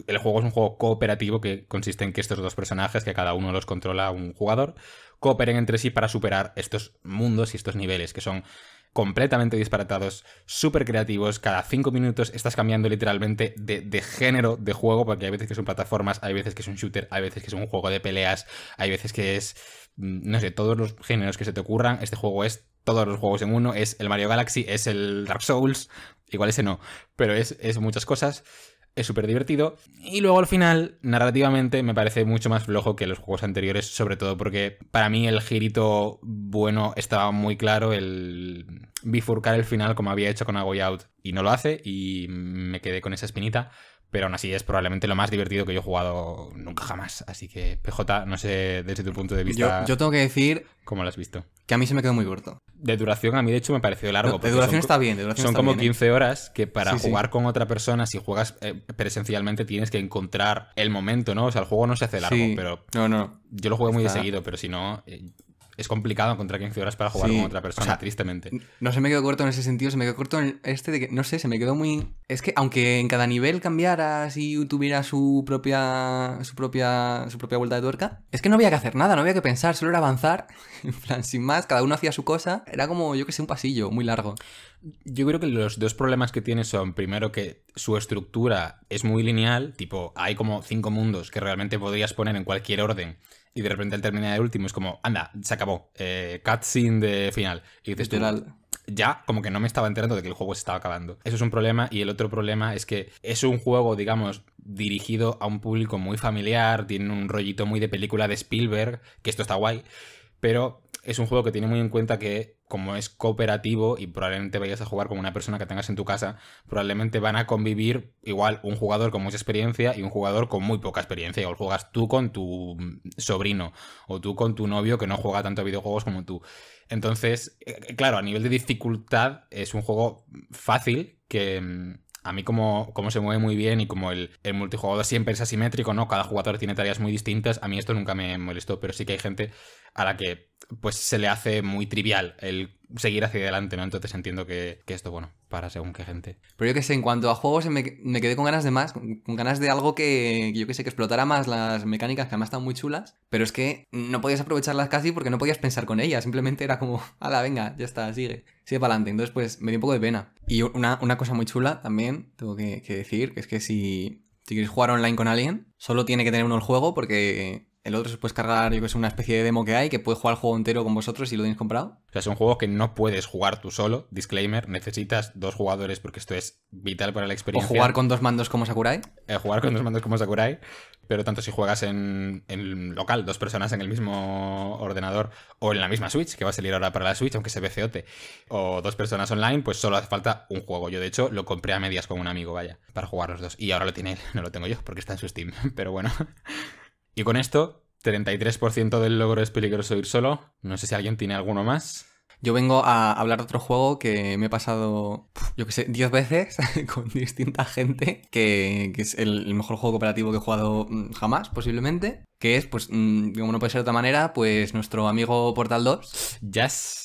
El juego es un juego cooperativo que consiste en que estos dos personajes, que cada uno los controla un jugador, cooperen entre sí para superar estos mundos y estos niveles que son completamente disparatados, súper creativos, cada cinco minutos estás cambiando literalmente de, de, género de juego, porque hay veces que son plataformas, hay veces que es un shooter, hay veces que es un juego de peleas, hay veces que es, mm, no sé, todos los géneros que se te ocurran, este juego es todos los juegos en uno. Es el Mario Galaxy, es el Dark Souls, igual ese no, pero es, muchas cosas. Es súper divertido. Y luego al final, narrativamente, me parece mucho más flojo que los juegos anteriores, sobre todo porque para mí el girito bueno estaba muy claro, el bifurcar el final como había hecho con A Out. Y no lo hace, y me quedé con esa espinita pero aún así es probablemente lo más divertido que yo he jugado nunca jamás. Así que, PJ, no sé desde tu punto de vista. Yo, tengo que decir. como lo has visto? Que a mí se me quedó muy corto. De duración, a mí de hecho me pareció largo. de duración está bien, duración Son como 15 ¿eh? horas que para jugar con otra persona, si juegas eh, presencialmente, tienes que encontrar el momento, ¿no? O sea, el juego no se hace largo, pero. No, no. Yo lo jugué muy de seguido, pero si no. Eh, es complicado encontrar 15 horas para jugar con otra persona, tristemente. No se me quedó corto en ese sentido, se me quedó corto en este de que, no sé, se me quedó muy... Es que aunque en cada nivel cambiaras si tuviera su propia, su propia, su propia vuelta de tuerca, es que no había que hacer nada, no había que pensar, solo era avanzar, en plan, sin más, cada uno hacía su cosa, era como, yo que sé, un pasillo muy largo. Yo creo que los dos problemas que tiene son, primero, que su estructura es muy lineal, tipo, hay como cinco mundos que realmente podrías poner en cualquier orden y de repente el terminar de último, es como, anda, se acabó, eh, cutscene de final. Y dices Tú, ya como que no me estaba enterando de que el juego se estaba acabando. Eso es un problema y el otro problema es que es un juego, digamos, dirigido a un público muy familiar, tiene un rollito muy de película de Spielberg, que esto está guay, pero es un juego que tiene muy en cuenta que como es cooperativo y probablemente vayas a jugar con una persona que tengas en tu casa, probablemente van a convivir igual un jugador con mucha experiencia y un jugador con muy poca experiencia. O juegas tú con tu mm, sobrino o tú con tu novio que no juega tanto videojuegos como tú. Entonces, eh, eh, claro, a nivel de dificultad es un juego fácil que mm, a mí como, como, se mueve muy bien y como el, el, multijugador siempre es asimétrico, ¿no? Cada jugador tiene tareas muy distintas, a mí esto nunca me molestó, pero sí que hay gente a la que pues se le hace muy trivial el seguir hacia adelante, ¿no? Entonces entiendo que, esto, bueno, para según qué gente. Pero yo que sé, en cuanto a juegos me, me quedé con ganas de más, con, ganas de algo que, yo que sé, que explotara más las mecánicas que además están muy chulas, pero es que no podías aprovecharlas casi porque no podías pensar con ellas, simplemente era como, ala, venga, ya está, sigue, sigue para adelante. Entonces pues me dio un poco de pena. Y una, cosa muy chula también, tengo que, decir, que es que si, si quieres jugar online con alguien, solo tiene que tener uno el juego porque el otro se puede cargar, yo que es una especie de demo que hay que puede jugar el juego entero con vosotros si lo tenéis comprado. O sea, es un juego que no puedes jugar tú solo. Disclaimer, necesitas dos jugadores porque esto es vital para la experiencia. O jugar con dos mandos como Sakurai. Eh, jugar con dos mandos como Sakurai. Pero tanto si juegas en, local, dos personas en el mismo ordenador o en la misma Switch, que va a salir ahora para la Switch, aunque se ve feote, o dos personas online, pues solo hace falta un juego. Yo, de hecho, lo compré a medias con un amigo, vaya, para jugar los dos. Y ahora lo tiene él, no lo tengo yo, porque está en su Steam. Pero bueno. Y con esto, 33% del logro es peligroso ir solo. No sé si alguien tiene alguno más. Yo vengo a hablar de otro juego que me he pasado, yo que sé, 10 veces con distinta gente, que, es el, mejor juego cooperativo que he jugado mm, jamás, posiblemente, que es, pues, mm, como no puede ser de otra manera, pues nuestro amigo Portal 2. Yes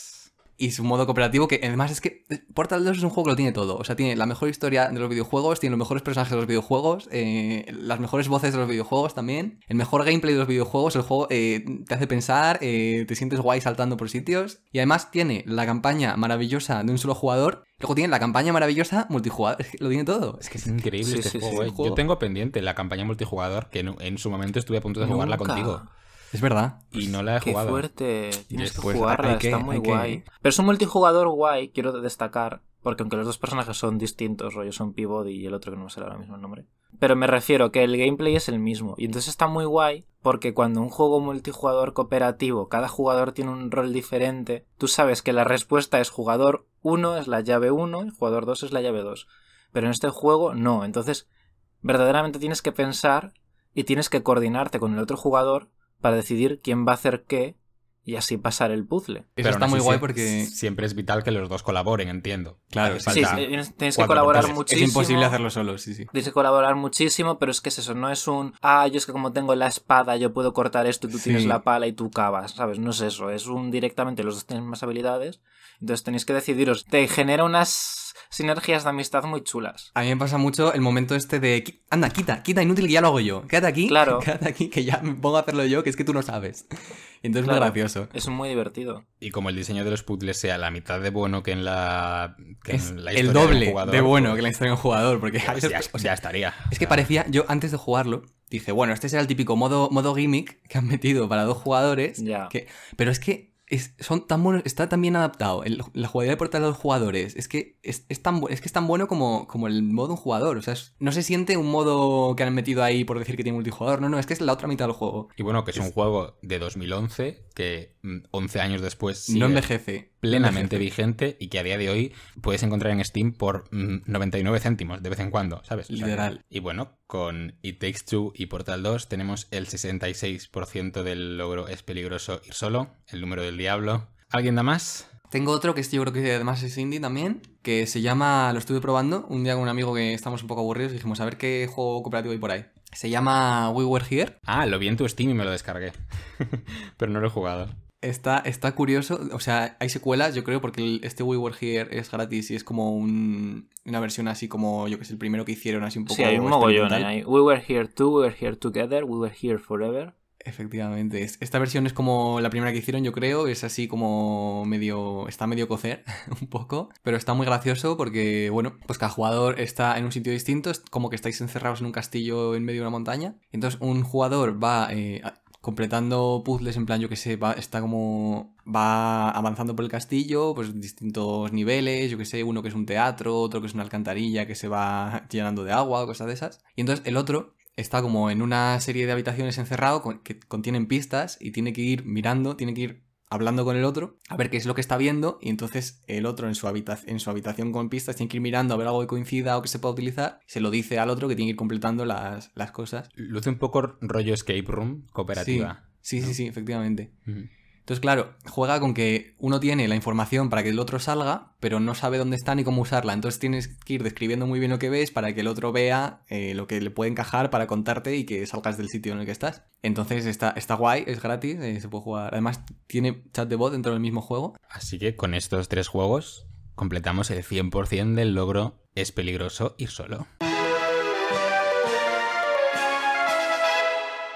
y su modo cooperativo, que además es que Portal 2 es un juego que lo tiene todo. O sea, tiene la mejor historia de los videojuegos, tiene los mejores personajes de los videojuegos, eh, las mejores voces de los videojuegos también, el mejor gameplay de los videojuegos, el juego eh, te hace pensar, eh, te sientes guay saltando por sitios. Y además tiene la campaña maravillosa de un solo jugador, luego tiene la campaña maravillosa multijugador, que lo tiene todo. Es que es increíble este juego, Yo tengo pendiente la campaña multijugador, que en, su momento estuve a punto de jugarla contigo. Es verdad. Y pues no la he jugado. Qué fuerte. Tienes que jugarla, está muy guay. Pero es un multijugador guay, quiero destacar. Porque aunque los dos personajes son distintos, rollo son Pivot y el otro que no me sale ahora mismo el nombre. Pero me refiero que el gameplay es el mismo. Y entonces está muy guay porque cuando un juego multijugador cooperativo, cada jugador tiene un rol diferente, tú sabes que la respuesta es jugador 1 es la llave 1 y jugador 2 es la llave 2. Pero en este juego no. Entonces, verdaderamente tienes que pensar y tienes que coordinarte con el otro jugador para decidir quién va a hacer qué y así pasar el puzzle. Eso está muy guay porque siempre es vital que los dos colaboren, entiendo. Claro, sí, sí, tienes que colaborar muchísimo. Es imposible hacerlo solo, sí, sí. Tienes que colaborar muchísimo, pero es que es eso, no es un, ah, yo es que como tengo la espada, yo puedo cortar esto y tú tienes la pala y tú cavas, ¿sabes? No es eso, es un directamente los dos tienen más habilidades entonces tenéis que decidiros. Te genera unas sinergias de amistad muy chulas. A mí me pasa mucho el momento este de, anda, quita, quita, inútil, y ya lo hago yo. Quédate aquí, claro. quédate aquí, que ya me pongo a hacerlo yo, que es que tú no sabes. Entonces es muy gracioso. Es muy divertido. Y como el diseño de los puzzles sea la mitad de bueno que en la, que El doble de, bueno pues que la historia de jugador, porque pues ya, o sea, estaría. Es que ah. parecía, yo antes de jugarlo, dije, bueno, este será el típico modo, modo gimmick que han metido para dos jugadores. Ya. Que... Pero es que son tan buenos, está tan bien adaptado. la jugabilidad de portal de los jugadores es que es, tan, es que es tan bueno como, como el modo un jugador. O sea, no se siente un modo que han metido ahí por decir que tiene multijugador. No, no, es que es la otra mitad del juego. Y bueno, que es, un juego de 2011 que 11 mm, años después no envejece. Plenamente vigente y que a día de hoy puedes encontrar en Steam por 99 mm, céntimos de vez en cuando, ¿sabes? Literal. Y bueno, con It Takes Two y Portal 2 tenemos el 66% del logro es peligroso ir solo, el número del diablo. ¿Alguien da más? Tengo otro que yo creo que además es indie también, que se llama, lo estuve probando un día con un amigo que estamos un poco aburridos y dijimos, a ver qué juego cooperativo hay por ahí. Se llama We Were Here. Ah, lo vi en tu Steam y me lo descargué, pero no lo he jugado. Está, curioso, o sea, hay secuelas, yo creo, porque este We Were Here es gratis y es como una versión así como, yo que sé, el primero que hicieron, así un poco... Sí, hay un mogollón, ¿eh? ahí. We Were Here Too, We Were Here Together, We Were Here Forever. Efectivamente, esta versión es como la primera que hicieron, yo creo, es así como medio, está medio cocer un poco, pero está muy gracioso porque, bueno, pues cada jugador está en un sitio distinto, es como que estáis encerrados en un castillo en medio de una montaña, entonces un jugador va, eh, completando puzzles en plan, yo que sé, va, está como va avanzando por el castillo, pues distintos niveles, yo que sé, uno que es un teatro, otro que es una alcantarilla que se va llenando de agua o cosas de esas. Y entonces el otro está como en una serie de habitaciones encerrado que contienen pistas y tiene que ir mirando, tiene que ir hablando con el otro, a ver qué es lo que está viendo, y entonces el otro en su, en su habitación con pistas tiene que ir mirando a ver algo que coincida o que se pueda utilizar, se lo dice al otro que tiene que ir completando las, cosas. Luce un poco rollo escape room cooperativa. Sí, sí, sí, efectivamente. Entonces, claro, juega con que uno tiene la información para que el otro salga, pero no sabe dónde está ni cómo usarla. Entonces tienes que ir describiendo muy bien lo que ves para que el otro vea eh, lo que le puede encajar para contarte y que salgas del sitio en el que estás. Entonces está, está guay, es gratis, eh, se puede jugar. Además, tiene chat de voz dentro del mismo juego. Así que con estos tres juegos completamos el 100% del logro. Es peligroso ir solo.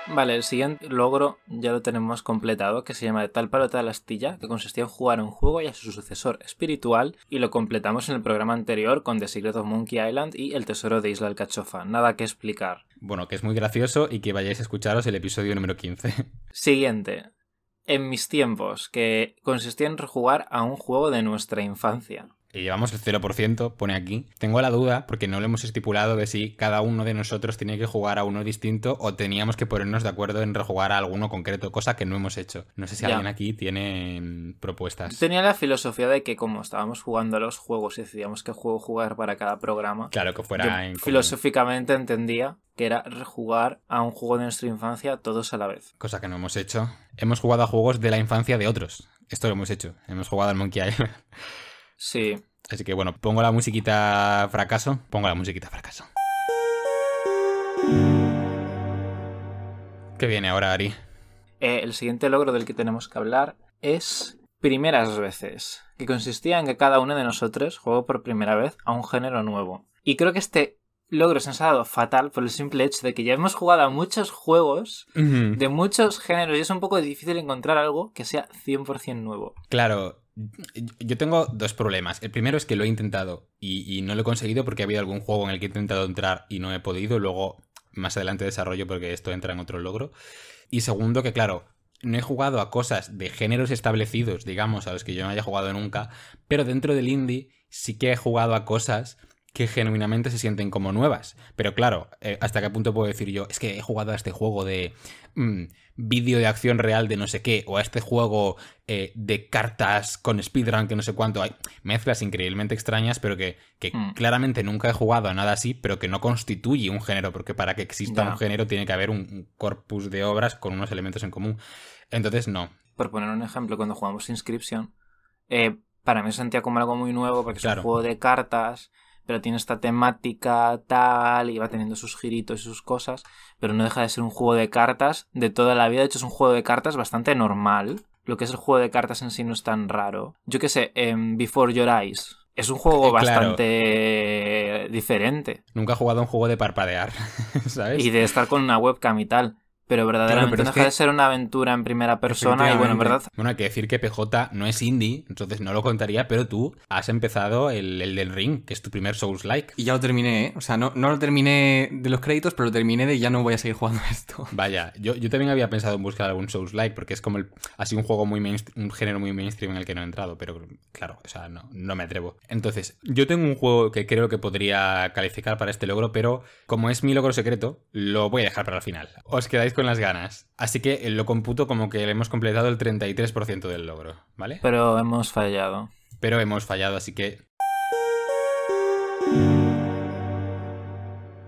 Vale, el siguiente logro ya lo tenemos completado, que se llama de tal palo tal astilla, que consistía en jugar un juego y a su sucesor espiritual, y lo completamos en el programa anterior con The Secret of Monkey Island y El Tesoro de Isla Alcachofa. Nada que explicar. Bueno, que es muy gracioso y que vayáis a escucharos el episodio número 15. Siguiente. En mis tiempos, que consistía en rejugar a un juego de nuestra infancia y llevamos el 0%, pone aquí. Tengo la duda, porque no lo hemos estipulado, de si cada uno de nosotros tiene que jugar a uno distinto o teníamos que ponernos de acuerdo en rejugar a alguno concreto, cosa que no hemos hecho. No sé si alguien aquí tiene mm, propuestas. Tenía la filosofía de que como estábamos jugando a los juegos y decidíamos qué juego jugar para cada programa, claro que fuera filosóficamente entendía que era rejugar a un juego de nuestra infancia todos a la vez. Cosa que no hemos hecho. Hemos jugado a juegos de la infancia de otros. Esto lo hemos hecho. Hemos jugado al Monkey Island. Sí. Así que bueno, pongo la musiquita fracaso. Pongo la musiquita fracaso. ¿Qué viene ahora, Ari? Eh, el siguiente logro del que tenemos que hablar es primeras veces, que consistía en que cada uno de nosotros jugó por primera vez a un género nuevo. Y creo que este logro se nos ha dado fatal por el simple hecho de que ya hemos jugado a muchos juegos de muchos géneros y es un poco difícil encontrar algo que sea 100% nuevo. Claro, yo tengo dos problemas. El primero es que lo he intentado y, no lo he conseguido porque ha habido algún juego en el que he intentado entrar y no he podido. Luego, más adelante desarrollo porque esto entra en otro logro. Y segundo, que claro, no he jugado a cosas de géneros establecidos, digamos, a los que yo no haya jugado nunca, pero dentro del indie sí que he jugado a cosas que genuinamente se sienten como nuevas. Pero claro, eh, ¿hasta qué punto puedo decir yo? Es que he jugado a este juego de... Mm, vídeo de acción real de no sé qué, o a este juego eh, de cartas con speedrun que no sé cuánto. Hay mezclas increíblemente extrañas, pero que, hmm. claramente nunca he jugado a nada así, pero que no constituye un género, porque para que exista un género tiene que haber un, corpus de obras con unos elementos en común. Entonces, no. Por poner un ejemplo, cuando jugamos Inscription, eh, para mí se sentía como algo muy nuevo, porque es un juego de cartas pero tiene esta temática tal y va teniendo sus giritos y sus cosas, pero no deja de ser un juego de cartas de toda la vida. De hecho, es un juego de cartas bastante normal. Lo que es el juego de cartas en sí no es tan raro. Yo qué sé, en em, Before Your Eyes. Es un juego eh, bastante eh, diferente. Nunca he jugado a un juego de parpadear, ¿sabes? Y de estar con una webcam y tal pero verdaderamente deja de ser una aventura en primera persona y bueno, verdad... Bueno, hay que decir que PJ no es indie, entonces no lo contaría, pero tú has empezado el, del ring, que es tu primer Souls-like. Y ya lo terminé, ¿eh? O sea, no, no lo terminé de los créditos, pero lo terminé de ya no voy a seguir jugando esto. Vaya, yo, también había pensado en buscar algún Souls-like, porque es como el, un juego muy mainstream un género muy mainstream en el que no he entrado, pero claro, o sea, no, no me atrevo. Entonces, yo tengo un juego que creo que podría calificar para este logro, pero como es mi logro secreto, lo voy a dejar para el final. Os quedáis con las ganas. Así que lo computo como que hemos completado el 33% del logro, ¿vale? Pero hemos fallado. Pero hemos fallado, así que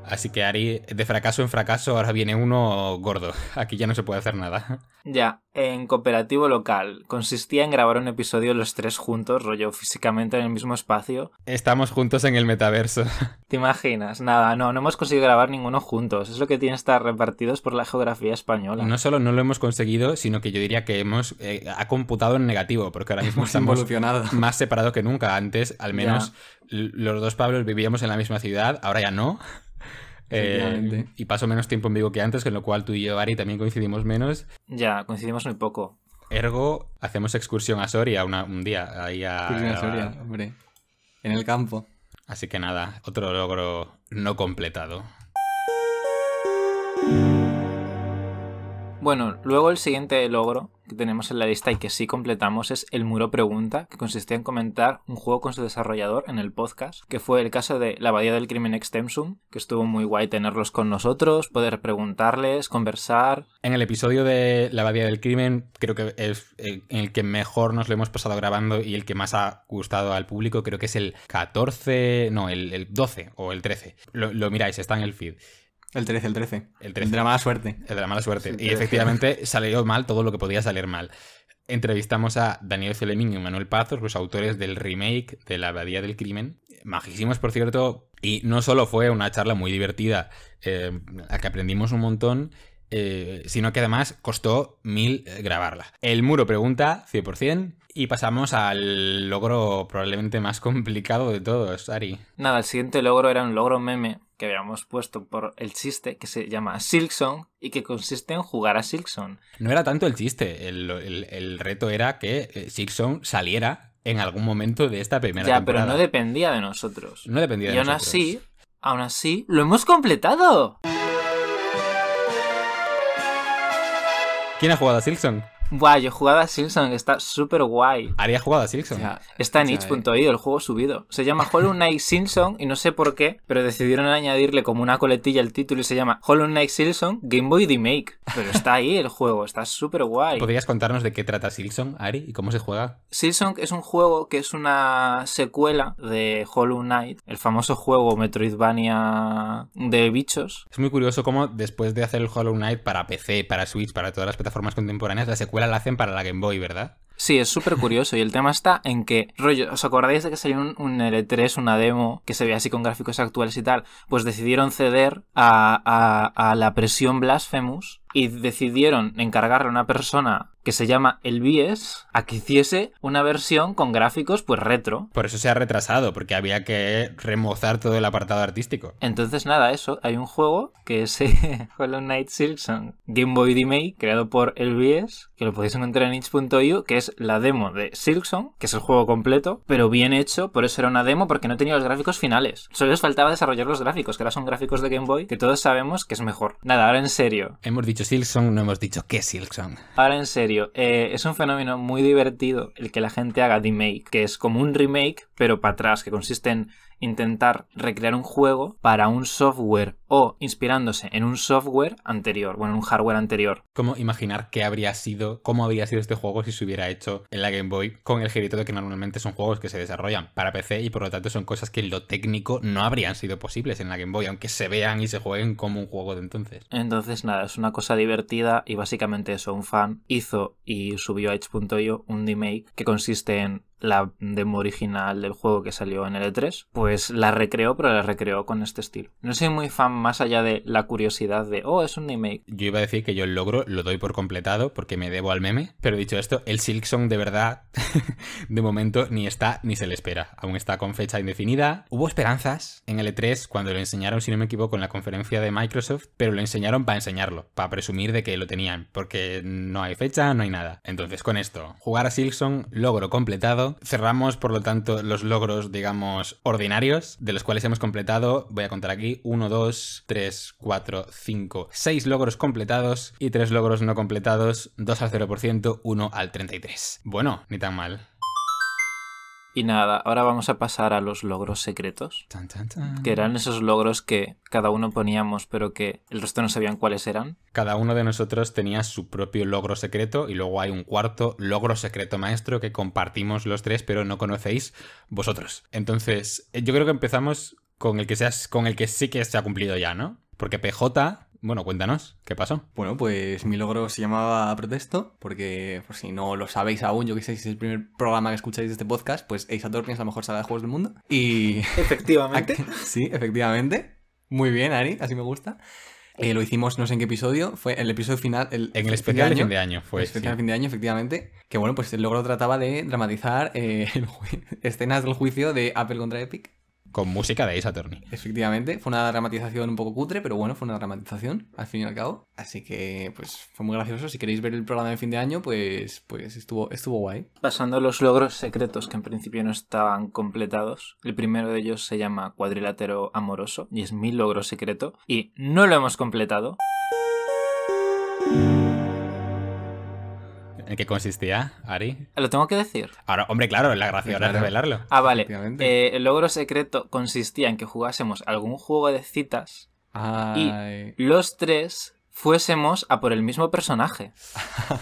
Así que Ari, de fracaso en fracaso, ahora viene uno gordo. Aquí ya no se puede hacer nada. Ya, en cooperativo local, consistía en grabar un episodio los tres juntos, rollo físicamente en el mismo espacio. Estamos juntos en el metaverso. ¿Te imaginas? Nada, no, no hemos conseguido grabar ninguno juntos. Es lo que tiene estar repartidos por la geografía española. No solo no lo hemos conseguido, sino que yo diría que hemos eh, ha computado en negativo, porque ahora mismo estamos evolucionado. más separados que nunca. Antes, al menos, los dos Pablos vivíamos en la misma ciudad, ahora ya no. Eh, y paso menos tiempo en vivo que antes, con lo cual tú y yo, Ari, también coincidimos menos. Ya, coincidimos muy poco. Ergo, hacemos excursión a Soria un día. Ahí a, Soria, hombre. En el campo. Así que nada, otro logro no completado. Bueno, luego el siguiente logro que tenemos en la lista y que sí completamos es el muro pregunta, que consistía en comentar un juego con su desarrollador en el podcast, que fue el caso de La Abadía del Crimen Extensum, que estuvo muy guay tenerlos con nosotros, poder preguntarles, conversar. En el episodio de La Abadía del Crimen, creo que es eh, el, que mejor nos lo hemos pasado grabando y el que más ha gustado al público, creo que es el 14, no, el, 12 o el 13. lo miráis, está en el feed. El 13, el 13. El de la mala suerte. El de la mala suerte. Y efectivamente salió mal todo lo que podía salir mal. Entrevistamos a Daniel Celemín y Manuel Pazos, los autores del remake de La Abadía del Crimen. Majísimos, por cierto. Y no solo fue una charla muy divertida, eh, a que aprendimos un montón, eh, sino que además costó mil eh, grabarla. El muro pregunta, 100%. Y pasamos al logro probablemente más complicado de todos, Ari. Nada, el siguiente logro era un logro meme que habíamos puesto por el chiste que se llama Silksong y que consiste en jugar a Silksong. No era tanto el chiste, el, reto era que eh, Silksong saliera en algún momento de esta primera ya, temporada. Ya, pero no dependía de nosotros. No dependía de nosotros. Y aún así, aún así, lo hemos completado. ¿Quién ha jugado a Silksong? Guay, yo jugaba a Simpson, está súper guay. Haría jugado a Simpson. está en itch.io, el juego subido. Se llama Hollow Knight Simpson y no sé por qué, pero decidieron añadirle como una coletilla el título y se llama Hollow Knight Simpson Game Boy Remake. Pero está ahí el juego, está súper guay. ¿Podrías contarnos de qué trata Silson, Ari, y cómo se juega? Silson es un juego que es una secuela de Hollow Knight, el famoso juego Metroidvania de bichos. Es muy curioso cómo después de hacer el Hollow Knight para PC, para Switch, para todas las plataformas contemporáneas, la secuela la hacen para la Game Boy, ¿verdad? Sí, es súper curioso. Y el tema está en que, rollo, ¿os acordáis de que salió un, un, 3 una demo, que se veía así con gráficos actuales y tal? Pues decidieron ceder a, a la presión Blasphemous y decidieron encargarle a una persona que se llama El a que hiciese una versión con gráficos pues retro. Por eso se ha retrasado, porque había que remozar todo el apartado artístico. Entonces nada, eso, hay un juego que es Hollow Knight Silkson Game Boy DMA, creado por El que lo podéis encontrar en itch.io, que es la demo de Silkson que es el juego completo, pero bien hecho, por eso era una demo, porque no tenía los gráficos finales. Solo les faltaba desarrollar los gráficos, que ahora son gráficos de Game Boy, que todos sabemos que es mejor. Nada, ahora en serio. Hemos dicho Silkson no hemos dicho qué Silkson Ahora en serio eh, es un fenómeno muy divertido el que la gente haga remake, que es como un remake, pero para atrás, que consiste en intentar recrear un juego para un software o inspirándose en un software anterior, bueno, en un hardware anterior. ¿Cómo imaginar qué habría sido, cómo habría sido este juego si se hubiera hecho en la Game Boy con el girito de que normalmente son juegos que se desarrollan para PC y por lo tanto son cosas que en lo técnico no habrían sido posibles en la Game Boy, aunque se vean y se jueguen como un juego de entonces. Entonces, nada, es una cosa divertida y básicamente eso, un fan hizo y subió a Edge.io un remake que consiste en la demo original del juego que salió en el E3, pues la recreó, pero la recreó con este estilo. No soy muy fan más allá de la curiosidad de, oh, es un remake. Yo iba a decir que yo el logro lo doy por completado porque me debo al meme, pero dicho esto, el Silksong de verdad, de momento, ni está ni se le espera. Aún está con fecha indefinida. Hubo esperanzas en el E3 cuando lo enseñaron, si no me equivoco, en la conferencia de Microsoft, pero lo enseñaron para enseñarlo, para presumir de que lo tenían, porque no hay fecha, no hay nada. Entonces, con esto, jugar a Silksong, logro completado Cerramos, por lo tanto, los logros, digamos, ordinarios, de los cuales hemos completado, voy a contar aquí, 1, 2, 3, 4, 5, 6 logros completados y 3 logros no completados, 2 al 0%, 1 al 33. Bueno, ni tan mal. Y nada, ahora vamos a pasar a los logros secretos. Que eran esos logros que cada uno poníamos, pero que el resto no sabían cuáles eran. Cada uno de nosotros tenía su propio logro secreto y luego hay un cuarto logro secreto maestro que compartimos los tres, pero no conocéis vosotros. Entonces, eh, yo creo que empezamos con el que, seas, con el que sí que se ha cumplido ya, ¿no? Porque PJ bueno, cuéntanos, ¿qué pasó? Bueno, pues mi logro se llamaba Protesto, porque por si no lo sabéis aún, yo que sé, es el primer programa que escucháis de este podcast, pues Ace Attorney es la mejor sala de juegos del mundo. Y... Efectivamente. sí, efectivamente. Muy bien, Ari, así me gusta. Eh, lo hicimos no sé en qué episodio, fue el episodio final. El, en el, especial de fin de año, fue. El especial fin de año, efectivamente. Que bueno, pues el logro trataba de dramatizar eh, escenas del juicio de Apple contra Epic con música de Ace Attorney. Efectivamente, fue una dramatización un poco cutre, pero bueno, fue una dramatización, al fin y al cabo. Así que, pues, fue muy gracioso. Si queréis ver el programa de fin de año, pues, pues estuvo, estuvo guay. Pasando a los logros secretos que en principio no estaban completados, el primero de ellos se llama Cuadrilátero Amoroso y es mi logro secreto y no lo hemos completado. ¿En qué consistía, Ari? ¿Lo tengo que decir? Ahora, hombre, claro, la gracia ahora revelarlo. Ah, vale. Eh, el logro secreto consistía en que jugásemos algún juego de citas y los tres fuésemos a por el mismo personaje.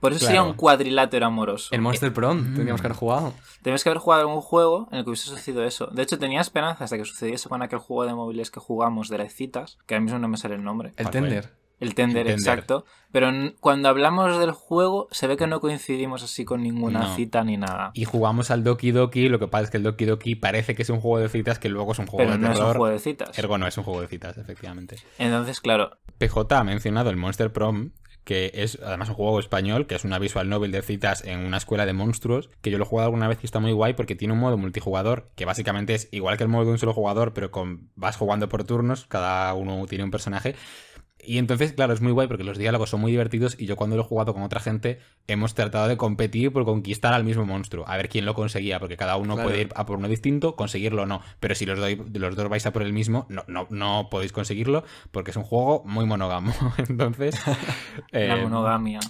Por eso sería un cuadrilátero amoroso. El Monster eh, Prom, Teníamos mm. tendríamos que haber jugado. Teníamos que haber jugado algún juego en el que hubiese sucedido eso. De hecho, tenía esperanzas de que sucediese con aquel juego de móviles que jugamos de las citas, que ahora mismo no me sale el nombre. El Tender. El tender, exacto. Pero cuando hablamos del juego, se ve que no coincidimos así con ninguna cita ni nada. Y jugamos al Doki Doki, lo que pasa es que el Doki Doki parece que es un juego de citas que luego es un juego Pero no es un juego de citas. Ergo no es un juego de citas, efectivamente. Entonces, claro. PJ ha mencionado el Monster Prom, que es además un juego español, que es una visual novel de citas en una escuela de monstruos, que yo lo he jugado alguna vez y está muy guay porque tiene un modo multijugador, que básicamente es igual que el modo de un solo jugador, pero con vas jugando por turnos, cada uno tiene un personaje, y entonces, claro, es muy guay porque los diálogos son muy divertidos y yo cuando lo he jugado con otra gente hemos tratado de competir por conquistar al mismo monstruo, a ver quién lo conseguía, porque cada uno puede ir a por uno distinto, conseguirlo o no, pero si los, doy, los dos vais a por el mismo, no, no, no podéis conseguirlo porque es un juego muy monógamo. entonces... La eh, monogamia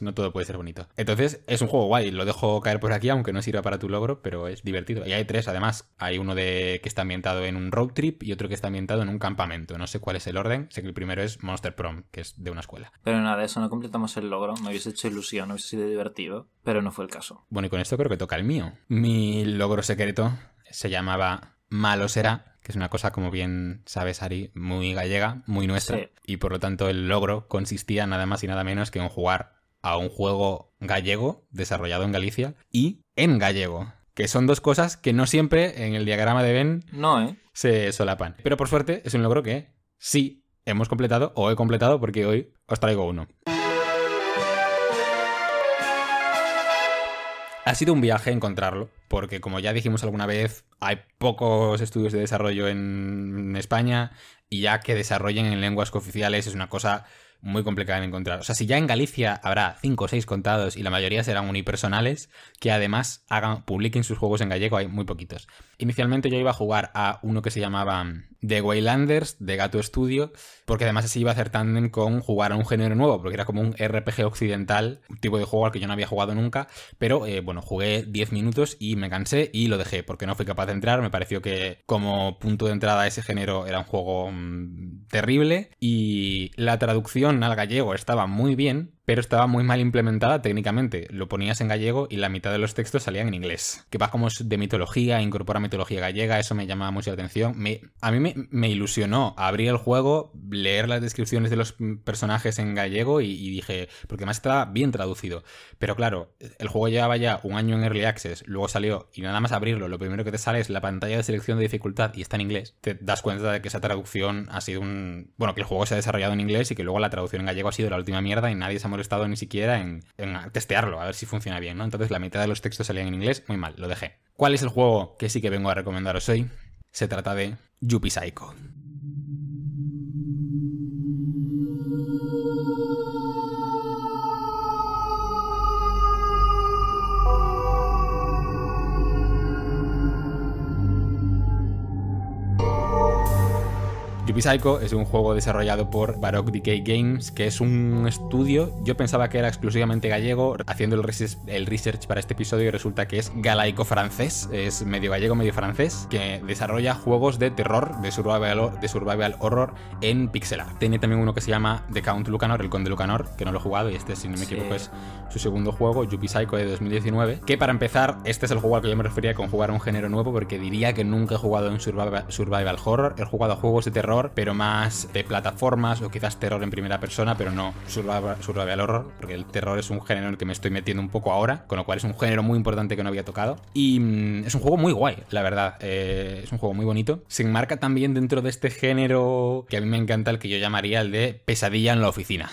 no todo puede ser bonito. Entonces, es un juego guay. Lo dejo caer por aquí, aunque no sirva para tu logro, pero es divertido. Y hay tres, además. Hay uno de, que está ambientado en un road trip y otro que está ambientado en un campamento. No sé cuál es el orden. Sé que el primero es Monster Prom, que es de una escuela. Pero nada, eso no completamos el logro. Me hubiese hecho ilusión, hubiese sido divertido, pero no fue el caso. Bueno, y con esto creo que toca el mío. Mi logro secreto se llamaba Malo será, que es una cosa, como bien sabes, Ari, muy gallega, muy nuestra. Y por lo tanto, el logro consistía nada más y nada menos que en jugar a un juego gallego desarrollado en Galicia y en gallego, que son dos cosas que no siempre en el diagrama de Ben no, ¿eh? se solapan. Pero por suerte es un logro que sí hemos completado o he completado porque hoy os traigo uno. Ha sido un viaje encontrarlo, porque como ya dijimos alguna vez, hay pocos estudios de desarrollo en España y ya que desarrollen en lenguas cooficiales es una cosa muy complicada de encontrar. O sea, si ya en Galicia habrá 5 o 6 contados y la mayoría serán unipersonales, que además hagan, publiquen sus juegos en gallego, hay muy poquitos. Inicialmente yo iba a jugar a uno que se llamaba mm, The Waylanders de Gato Studio, porque además así iba a hacer tándem con jugar a un género nuevo, porque era como un RPG occidental, un tipo de juego al que yo no había jugado nunca, pero eh, bueno, jugué 10 minutos y me cansé y lo dejé, porque no fui capaz de entrar, me pareció que como punto de entrada a ese género era un juego mm, terrible y la traducción al gallego estaba muy bien, pero estaba muy mal implementada técnicamente. Lo ponías en gallego y la mitad de los textos salían en inglés. Que va como de mitología, incorpora mitología gallega, eso me llamaba mucho la atención. a mí me, ilusionó abrir el juego, leer las descripciones de los personajes en gallego y, dije, porque además estaba bien traducido. Pero claro, el juego llevaba ya un año en Early Access, luego salió y nada más abrirlo, lo primero que te sale es la pantalla de selección de dificultad y está en inglés. Te das cuenta de que esa traducción ha sido un... Bueno, que el juego se ha desarrollado en inglés y que luego la traducción en gallego ha sido la última mierda y nadie se ha estado ni siquiera en, en, testearlo, a ver si funciona bien, ¿no? Entonces la mitad de los textos salían en inglés, muy mal, lo dejé. ¿Cuál es el juego que sí que vengo a recomendaros hoy? Se trata de Yuppie Psycho. Yuppie Psycho es un juego desarrollado por Baroque Decay Games, que es un estudio. Yo pensaba que era exclusivamente gallego, haciendo el research, para este episodio y resulta que es galaico-francés, es medio gallego, medio francés, que desarrolla juegos de terror, de survival, de survival horror en pixel art. Tiene también uno que se llama The Count Lucanor, el Conde Lucanor, que no lo he jugado y este, si no me equivoco, es su segundo juego, Yuppie Psycho de 2019. Que para empezar, este es el juego al que yo me refería con jugar un género nuevo, porque diría que nunca he jugado en survival, survival horror, he jugado a juegos de terror pero más de plataformas o quizás terror en primera persona, pero no survival, survival horror, porque el terror es un género en el que me estoy metiendo un poco ahora, con lo cual es un género muy importante que no había tocado. Y mm, es un juego muy guay, la verdad. Eh, es un juego muy bonito. Se enmarca también dentro de este género que a mí me encanta, el que yo llamaría el de pesadilla en la oficina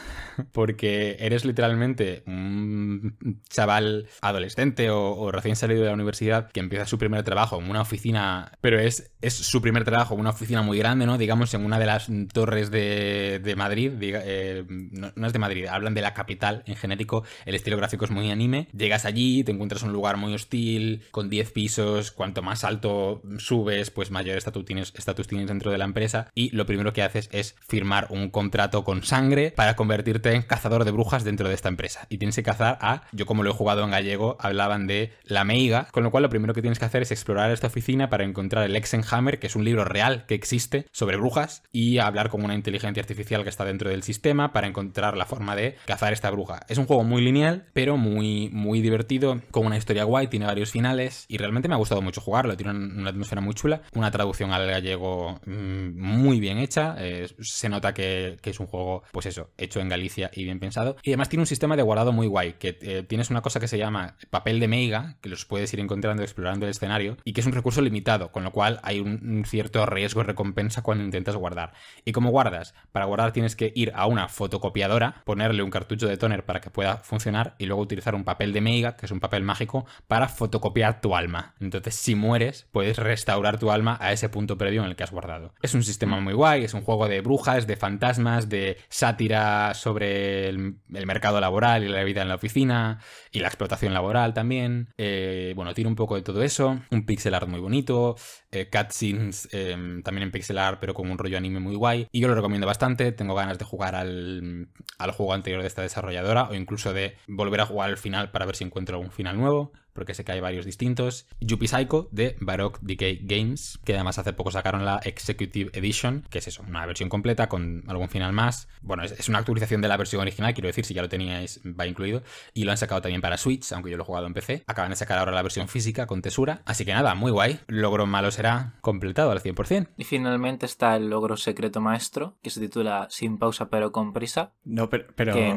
porque eres literalmente un chaval adolescente o, recién salido de la universidad que empieza su primer trabajo en una oficina, pero es, es su primer trabajo en una oficina muy grande, ¿no? Digamos, en una de las torres de, Madrid, eh, no, es de Madrid, hablan de la capital en genérico, el estilo gráfico es muy anime, llegas allí, te encuentras un lugar muy hostil, con 10 pisos, cuanto más alto subes, pues mayor estatus tienes, estatus tienes dentro de la empresa, y lo primero que haces es firmar un contrato con sangre para convertirte cazador de brujas dentro de esta empresa. Y tienes que cazar a, yo como lo he jugado en gallego, hablaban de la meiga, con lo cual lo primero que tienes que hacer es explorar esta oficina para encontrar el Exenhammer, que es un libro real que existe sobre brujas, y hablar con una inteligencia artificial que está dentro del sistema para encontrar la forma de cazar esta bruja. Es un juego muy lineal, pero muy, muy divertido, con una historia guay, tiene varios finales, y realmente me ha gustado mucho jugarlo, tiene una atmósfera muy chula, una traducción al gallego mm, muy bien hecha, eh, se nota que es un juego, pues eso, hecho en Galicia y bien pensado. Y además tiene un sistema de guardado muy guay, que eh, tienes una cosa que se llama papel de meiga, que los puedes ir encontrando explorando el escenario, y que es un recurso limitado, con lo cual hay un, cierto riesgo y recompensa cuando intentas guardar. ¿Y cómo guardas? Para guardar tienes que ir a una fotocopiadora, ponerle un cartucho de toner para que pueda funcionar y luego utilizar un papel de meiga, que es un papel mágico, para fotocopiar tu alma. Entonces, si mueres, puedes restaurar tu alma a ese punto previo en el que has guardado. Es un sistema muy guay, es un juego de brujas, de fantasmas, de sátira sobre el, mercado laboral y la vida en la oficina y la explotación laboral también. Eh, bueno, tiene un poco de todo eso. Un pixel art muy bonito, eh, cutscenes em, también en pixel art, pero con un rollo anime muy guay. Y yo lo recomiendo bastante. Tengo ganas de jugar al, al juego anterior de esta desarrolladora o incluso de volver a jugar al final para ver si encuentro un final nuevo porque sé que hay varios distintos. Yuppie Psycho de Baroque Decay Games, que además hace poco sacaron la Executive Edition, que es eso, una versión completa con algún final más. Bueno, es, una actualización de la versión original, quiero decir, si ya lo teníais, va incluido. Y lo han sacado también para Switch, aunque yo lo he jugado en PC. Acaban de sacar ahora la versión física con tesura. Así que nada, muy guay. Logro malo será completado al 100%. Y finalmente está el logro secreto maestro, que se titula Sin pausa pero con prisa. No, pero, pero, ese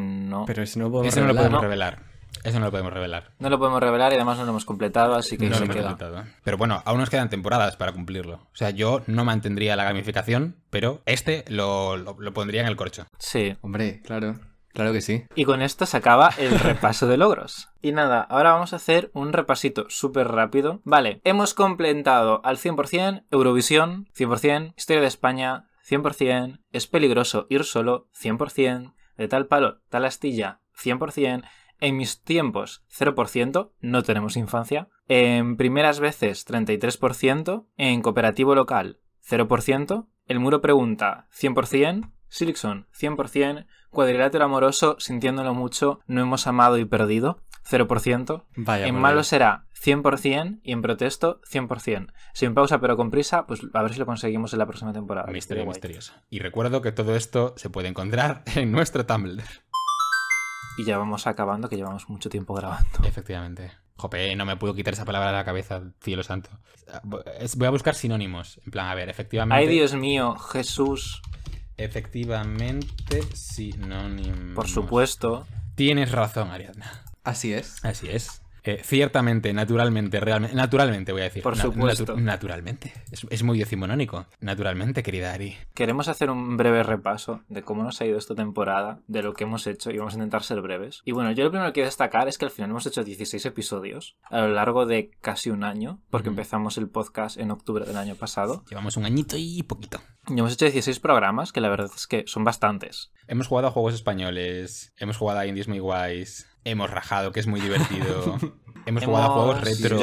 no, lo podemos revelar. Eso no lo podemos revelar. No lo podemos revelar y además no lo hemos completado, así que no se lo hemos completado. ¿eh? Pero bueno, aún nos quedan temporadas para cumplirlo. O sea, yo no mantendría la gamificación, pero este lo, lo pondría en el corcho. Sí. Hombre, claro. Claro que sí. Y con esto se acaba el repaso de logros. Y nada, ahora vamos a hacer un repasito súper rápido. Vale, hemos completado al 100% Eurovisión, 100%, Historia de España, 100%, Es peligroso ir solo, 100%, De tal palo, tal astilla, 100%, en mis tiempos, 0%, no tenemos infancia. En primeras veces, 33%. En cooperativo local, 0%. El muro pregunta, 100%. Silixon, 100%. Cuadrilátero amoroso, sintiéndolo mucho, no hemos amado y perdido, 0%. Vaya en malo será 100% y en protesto 100%. Sin pausa pero con prisa, pues a ver si lo conseguimos en la próxima temporada. Misterio misteriosa. Y recuerdo que todo esto se puede encontrar en nuestro Tumblr. Y ya vamos acabando, que llevamos mucho tiempo grabando. Efectivamente. Jope, no me puedo quitar esa palabra de la cabeza, cielo santo. Voy a buscar sinónimos. En plan, a ver, efectivamente. Ay, Dios mío, Jesús. Efectivamente, sinónimos. Por supuesto. Tienes razón, Ariadna. Así es. Así es. Eh, ciertamente, naturalmente, realmente, naturalmente voy a decir. Por supuesto. naturalmente. Es, muy decimonónico. Naturalmente, querida Ari. Queremos hacer un breve repaso de cómo nos ha ido esta temporada, de lo que hemos hecho y vamos a intentar ser breves. Y bueno, yo lo primero que quiero destacar es que al final hemos hecho 16 episodios a lo largo de casi un año, porque empezamos el podcast en octubre del año pasado. Llevamos un añito y poquito. Y hemos hecho 16 programas, que la verdad es que son bastantes. Hemos jugado a juegos españoles, hemos jugado a indies muy guays, hemos rajado, que es muy divertido. hemos jugado juegos retro.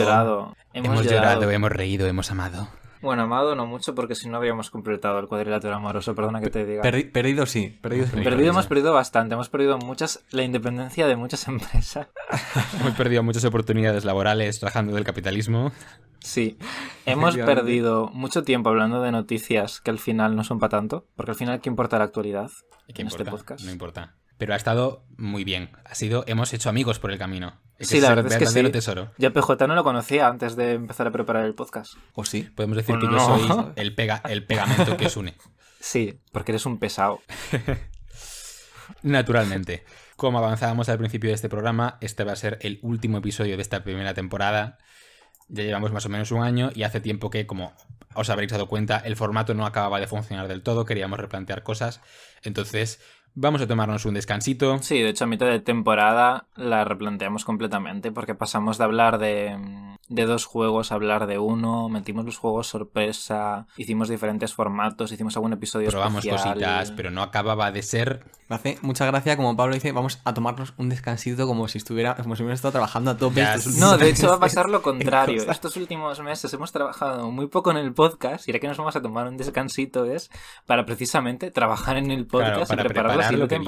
Hemos, llorado. hemos reído, hemos amado. Bueno, amado no mucho porque si no habíamos completado el cuadrilátero amoroso, perdona que te diga. perdido sí, perdido, perdido hemos perdido bastante, hemos perdido muchas la independencia de muchas empresas. hemos perdido muchas oportunidades laborales trabajando del capitalismo. Sí, hemos perdido mucho tiempo hablando de noticias que al final no son para tanto, porque al final qué importa la actualidad en este podcast. No importa pero ha estado muy bien. Ha sido, hemos hecho amigos por el camino. Es sí, la verdad es que tesoro. Yo PJ no lo conocía antes de empezar a preparar el podcast. ¿O sí? Podemos decir que yo soy el, pega, el pegamento que os une. Sí, porque eres un pesado. Naturalmente. Como avanzábamos al principio de este programa, este va a ser el último episodio de esta primera temporada. Ya llevamos más o menos un año y hace tiempo que, como os habréis dado cuenta, el formato no acababa de funcionar del todo, queríamos replantear cosas. Entonces, Vamos a tomarnos un descansito. Sí, de hecho a mitad de temporada la replanteamos completamente porque pasamos de hablar de, dos juegos a hablar de uno, metimos los juegos sorpresa, hicimos diferentes formatos, hicimos algún episodio Probamos cositas, pero no acababa de ser... hace mucha gracia como Pablo dice, vamos a tomarnos un descansito como si estuviera, como si hubiera estado trabajando a tope. no, de hecho va a pasar lo contrario. Estos últimos meses hemos trabajado muy poco en el podcast y ahora que nos vamos a tomar un descansito es para precisamente trabajar en el podcast y preparar, preparar lo que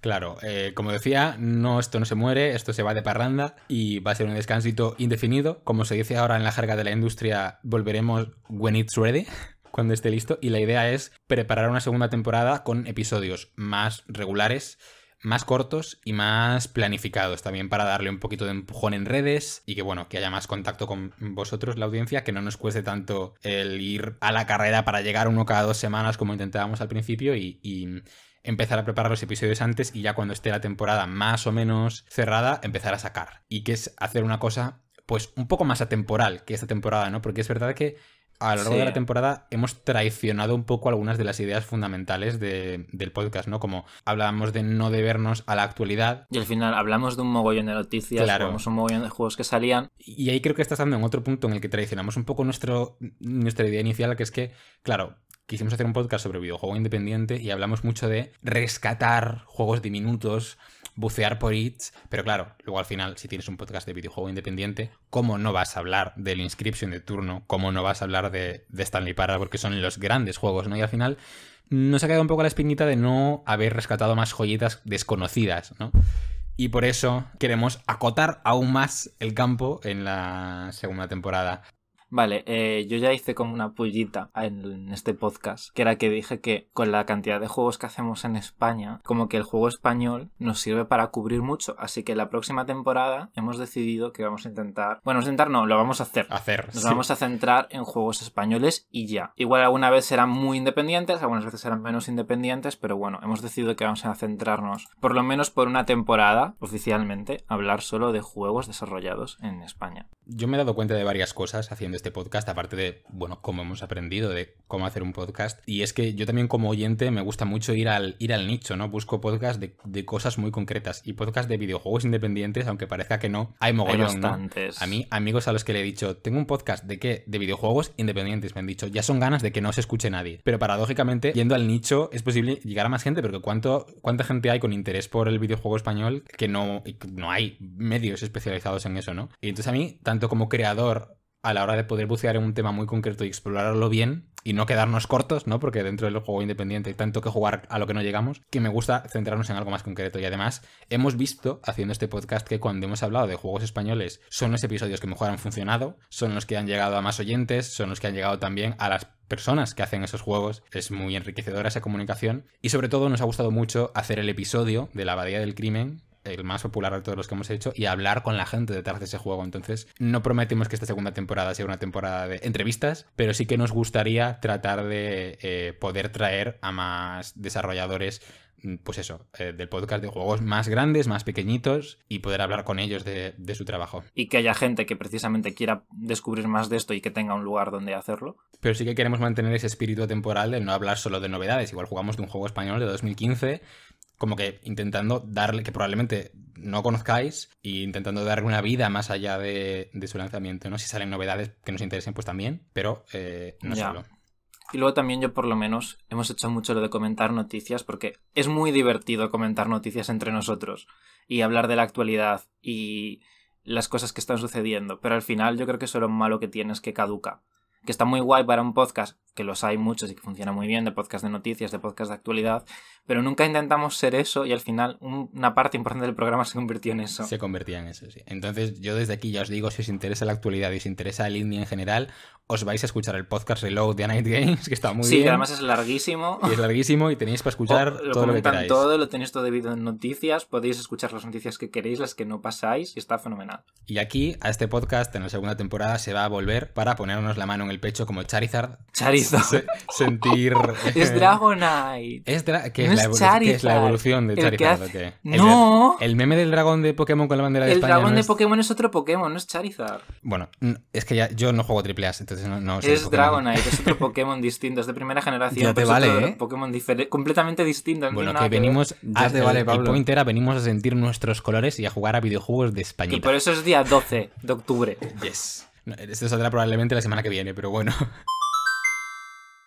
Claro, eh, como decía, no, esto no se muere, esto se va de parranda y va a ser un descansito indefinido. Como se dice ahora en la jerga de la industria, volveremos when it's ready, cuando esté listo. Y la idea es preparar una segunda temporada con episodios más regulares, más cortos y más planificados también para darle un poquito de empujón en redes y que bueno, que haya más contacto con vosotros, la audiencia, que no nos cueste tanto el ir a la carrera para llegar uno cada dos semanas como intentábamos al principio y empezar a preparar los episodios antes y ya cuando esté la temporada más o menos cerrada, empezar a sacar. Y que es hacer una cosa, pues, un poco más atemporal que esta temporada, ¿no? Porque es verdad que a lo largo de la temporada hemos traicionado un poco algunas de las ideas fundamentales del podcast, ¿no? Como hablábamos de no debernos a la actualidad. Y al final hablamos de un mogollón de noticias, claro. un mogollón de juegos que salían. Y ahí creo que estás dando en otro punto en el que traicionamos un poco nuestro, nuestra idea inicial, que es que, claro, quisimos hacer un podcast sobre videojuego independiente y hablamos mucho de rescatar juegos diminutos, bucear por it. pero claro, luego al final, si tienes un podcast de videojuego independiente, ¿cómo no vas a hablar del Inscription de turno? ¿Cómo no vas a hablar de, Stanley Parra? Porque son los grandes juegos, ¿no? Y al final nos ha quedado un poco la espinita de no haber rescatado más joyitas desconocidas, ¿no? Y por eso queremos acotar aún más el campo en la segunda temporada. Vale, eh, yo ya hice como una pullita en este podcast, que era que dije que con la cantidad de juegos que hacemos en España, como que el juego español nos sirve para cubrir mucho. Así que la próxima temporada hemos decidido que vamos a intentar. Bueno, intentar no, lo vamos a hacer. Hacer. Nos vamos a centrar en juegos españoles y ya. Igual alguna vez serán muy independientes, algunas veces serán menos independientes, pero bueno, hemos decidido que vamos a centrarnos, por lo menos por una temporada, oficialmente, hablar solo de juegos desarrollados en España. Yo me he dado cuenta de varias cosas haciendo este podcast, aparte de, bueno, cómo hemos aprendido de cómo hacer un podcast. Y es que yo también como oyente me gusta mucho ir al, ir al nicho, ¿no? Busco podcast de, cosas muy concretas y podcast de videojuegos independientes, aunque parezca que no, hay mogollón, ¿no? A mí, amigos a los que le he dicho, tengo un podcast de qué? De videojuegos independientes, me han dicho, ya son ganas de que no se escuche nadie. Pero paradójicamente, yendo al nicho, es posible llegar a más gente, porque ¿cuánto, ¿cuánta gente hay con interés por el videojuego español que no, no hay medios especializados en eso, ¿no? Y entonces a mí, tanto como creador a la hora de poder bucear en un tema muy concreto y explorarlo bien y no quedarnos cortos, ¿no? Porque dentro del juego independiente hay tanto que jugar a lo que no llegamos, que me gusta centrarnos en algo más concreto. Y además, hemos visto haciendo este podcast que cuando hemos hablado de juegos españoles, son los episodios que mejor han funcionado, son los que han llegado a más oyentes, son los que han llegado también a las personas que hacen esos juegos. Es muy enriquecedora esa comunicación. Y sobre todo nos ha gustado mucho hacer el episodio de la Abadía del Crimen, el más popular de todos los que hemos hecho, y hablar con la gente detrás de ese juego. Entonces, no prometemos que esta segunda temporada sea una temporada de entrevistas, pero sí que nos gustaría tratar de eh, poder traer a más desarrolladores mm, pues eso, eh, del podcast de juegos más grandes, más pequeñitos y poder hablar con ellos de, de, su trabajo. Y que haya gente que precisamente quiera descubrir más de esto y que tenga un lugar donde hacerlo. Pero sí que queremos mantener ese espíritu temporal de no hablar solo de novedades. Igual jugamos de un juego español de 2015 como que intentando darle, que probablemente no conozcáis, e intentando darle una vida más allá de, su lanzamiento, ¿no? Si salen novedades que nos interesen, pues también, pero eh, no solo. Y luego también yo por lo menos hemos hecho mucho lo de comentar noticias porque es muy divertido comentar noticias entre nosotros y hablar de la actualidad y las cosas que están sucediendo, pero al final yo creo que eso es lo malo que tienes que caduca, que está muy guay para un podcast que los hay muchos y que funciona muy bien, de podcast de noticias, de podcast de actualidad, pero nunca intentamos ser eso y al final una parte importante del programa se convirtió en eso. Se convertía en eso, sí. Entonces yo desde aquí ya os digo, si os interesa la actualidad y os interesa el indie en general, os vais a escuchar el podcast Reload de Night Games, que está muy bien. Sí, además es larguísimo. Y es larguísimo y tenéis para escuchar todo lo que queráis. todo, lo tenéis todo debido en noticias, podéis escuchar las noticias que queréis, las que no pasáis y está fenomenal. Y aquí, a este podcast, en la segunda temporada, se va a volver para ponernos la mano en el pecho como Charizard. Charizard sentir. Es Dragonite. Es Charizard es, la evolución de Charizard. No. El, meme del dragón de Pokémon con la bandera de España. El dragón de Pokémon es otro Pokémon, no es Charizard. Bueno, es que ya, yo no juego triple A, entonces no, sé Es Dragonite, es otro Pokémon distinto, es de primera generación. Ya te vale, ¿eh? Pokémon completamente distinto. Bueno, que venimos. Ya te vale, Pablo. venimos a sentir nuestros colores y a jugar a videojuegos de España. Y por eso es día 12 de octubre. Yes. Esto saldrá probablemente la semana que viene, pero bueno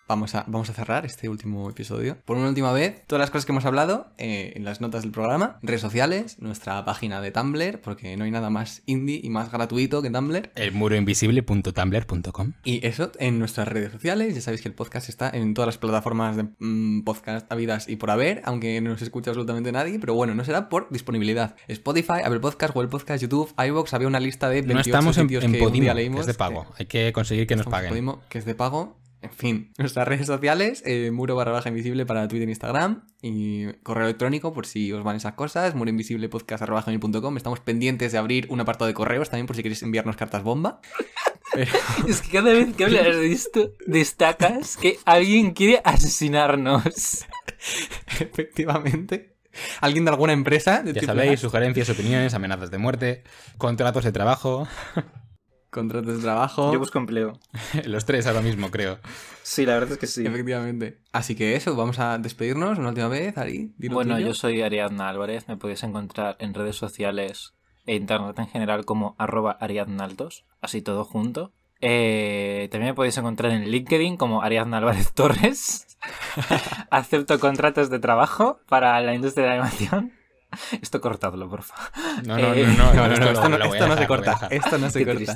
vamos a, vamos a cerrar este último episodio. Por una última vez, todas las cosas que hemos hablado eh, en las notas del programa, redes sociales, nuestra página de Tumblr, porque no hay nada más indie y más gratuito que Tumblr. elmuroinvisible.tumblr.com Y eso en nuestras redes sociales. Ya sabéis que el podcast está en todas las plataformas de mm, podcast habidas y por haber, aunque no nos escucha absolutamente nadie, pero bueno, no será por disponibilidad. Spotify, Apple Podcast, Google Podcast, YouTube, iVoox, había una lista de 28 no estamos en, en leímos, es de pago. hay que conseguir que nos paguen. que es de pago en fin, nuestras redes sociales, eh, muro barra baja invisible para Twitter e Instagram y correo electrónico por si os van esas cosas, muroinvisiblepodcast.com. Estamos pendientes de abrir un apartado de correos también por si queréis enviarnos cartas bomba. Es que cada vez que hablas de esto, destacas que alguien quiere asesinarnos. Efectivamente. Alguien de alguna empresa. De ya sabéis, sugerencias, opiniones, amenazas de muerte, contratos de trabajo. Contratos de trabajo. Yo busco empleo. Los tres ahora mismo, creo. Sí, la verdad es que sí. Efectivamente. Así que eso, vamos a despedirnos una última vez, Ari. Bueno, yo soy Ariadna Álvarez. Me podéis encontrar en redes sociales e internet en general como arroba ariadnaltos, así todo junto. Eh, también me podéis encontrar en LinkedIn como Ariadna Álvarez Torres. Acepto contratos de trabajo para la industria de la animación. Esto cortadlo, por No, no, no, no, no, esto, no, se corta. Esto no se corta.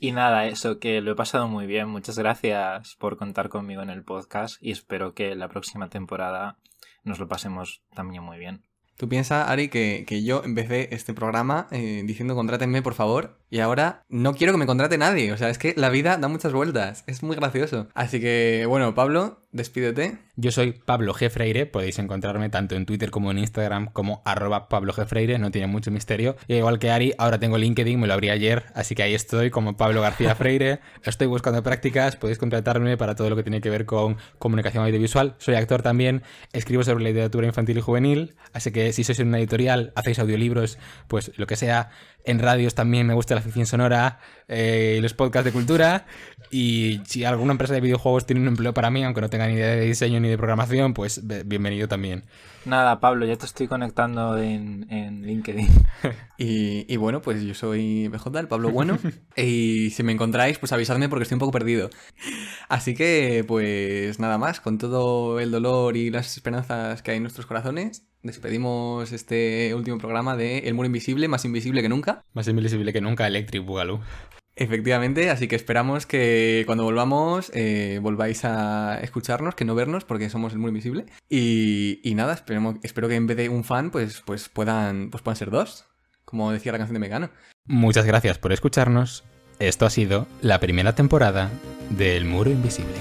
Y nada, eso, que lo he pasado muy bien. Muchas gracias por contar conmigo en el podcast y espero que la próxima temporada nos lo pasemos también muy bien. Tú piensas, Ari, que, yo empecé este programa eh, diciendo contrátenme, por favor, y ahora no quiero que me contrate nadie. O sea, es que la vida da muchas vueltas. Es muy gracioso. Así que, bueno, Pablo, despídete. Yo soy Pablo Freire. podéis encontrarme tanto en Twitter como en Instagram como arroba Pablo freire no tiene mucho misterio. E igual que Ari, ahora tengo LinkedIn, me lo abrí ayer, así que ahí estoy como Pablo García Freire. Estoy buscando prácticas, podéis contratarme para todo lo que tiene que ver con comunicación audiovisual. Soy actor también, escribo sobre la literatura infantil y juvenil, así que si sois en una editorial, hacéis audiolibros, pues lo que sea, en radios también me gusta la ficción sonora, eh, los podcasts de cultura. Y si alguna empresa de videojuegos tiene un empleo para mí, aunque no tenga ni idea de diseño ni de programación, pues bienvenido también. Nada, Pablo, ya te estoy conectando en, LinkedIn. y, bueno, pues yo soy BJ, el Pablo Bueno. y si me encontráis, pues avisadme porque estoy un poco perdido. Así que, pues nada más, con todo el dolor y las esperanzas que hay en nuestros corazones, despedimos este último programa de El Muro Invisible, más invisible que nunca. Más invisible que nunca, Electric Boogaloo. Efectivamente, así que esperamos que cuando volvamos eh, volváis a escucharnos, que no vernos, porque somos el Muro invisible. Y, y nada, espero que en vez de un fan, pues, pues, puedan, pues puedan ser dos, como decía la canción de Megano. Muchas gracias por escucharnos. Esto ha sido la primera temporada de El Muro Invisible.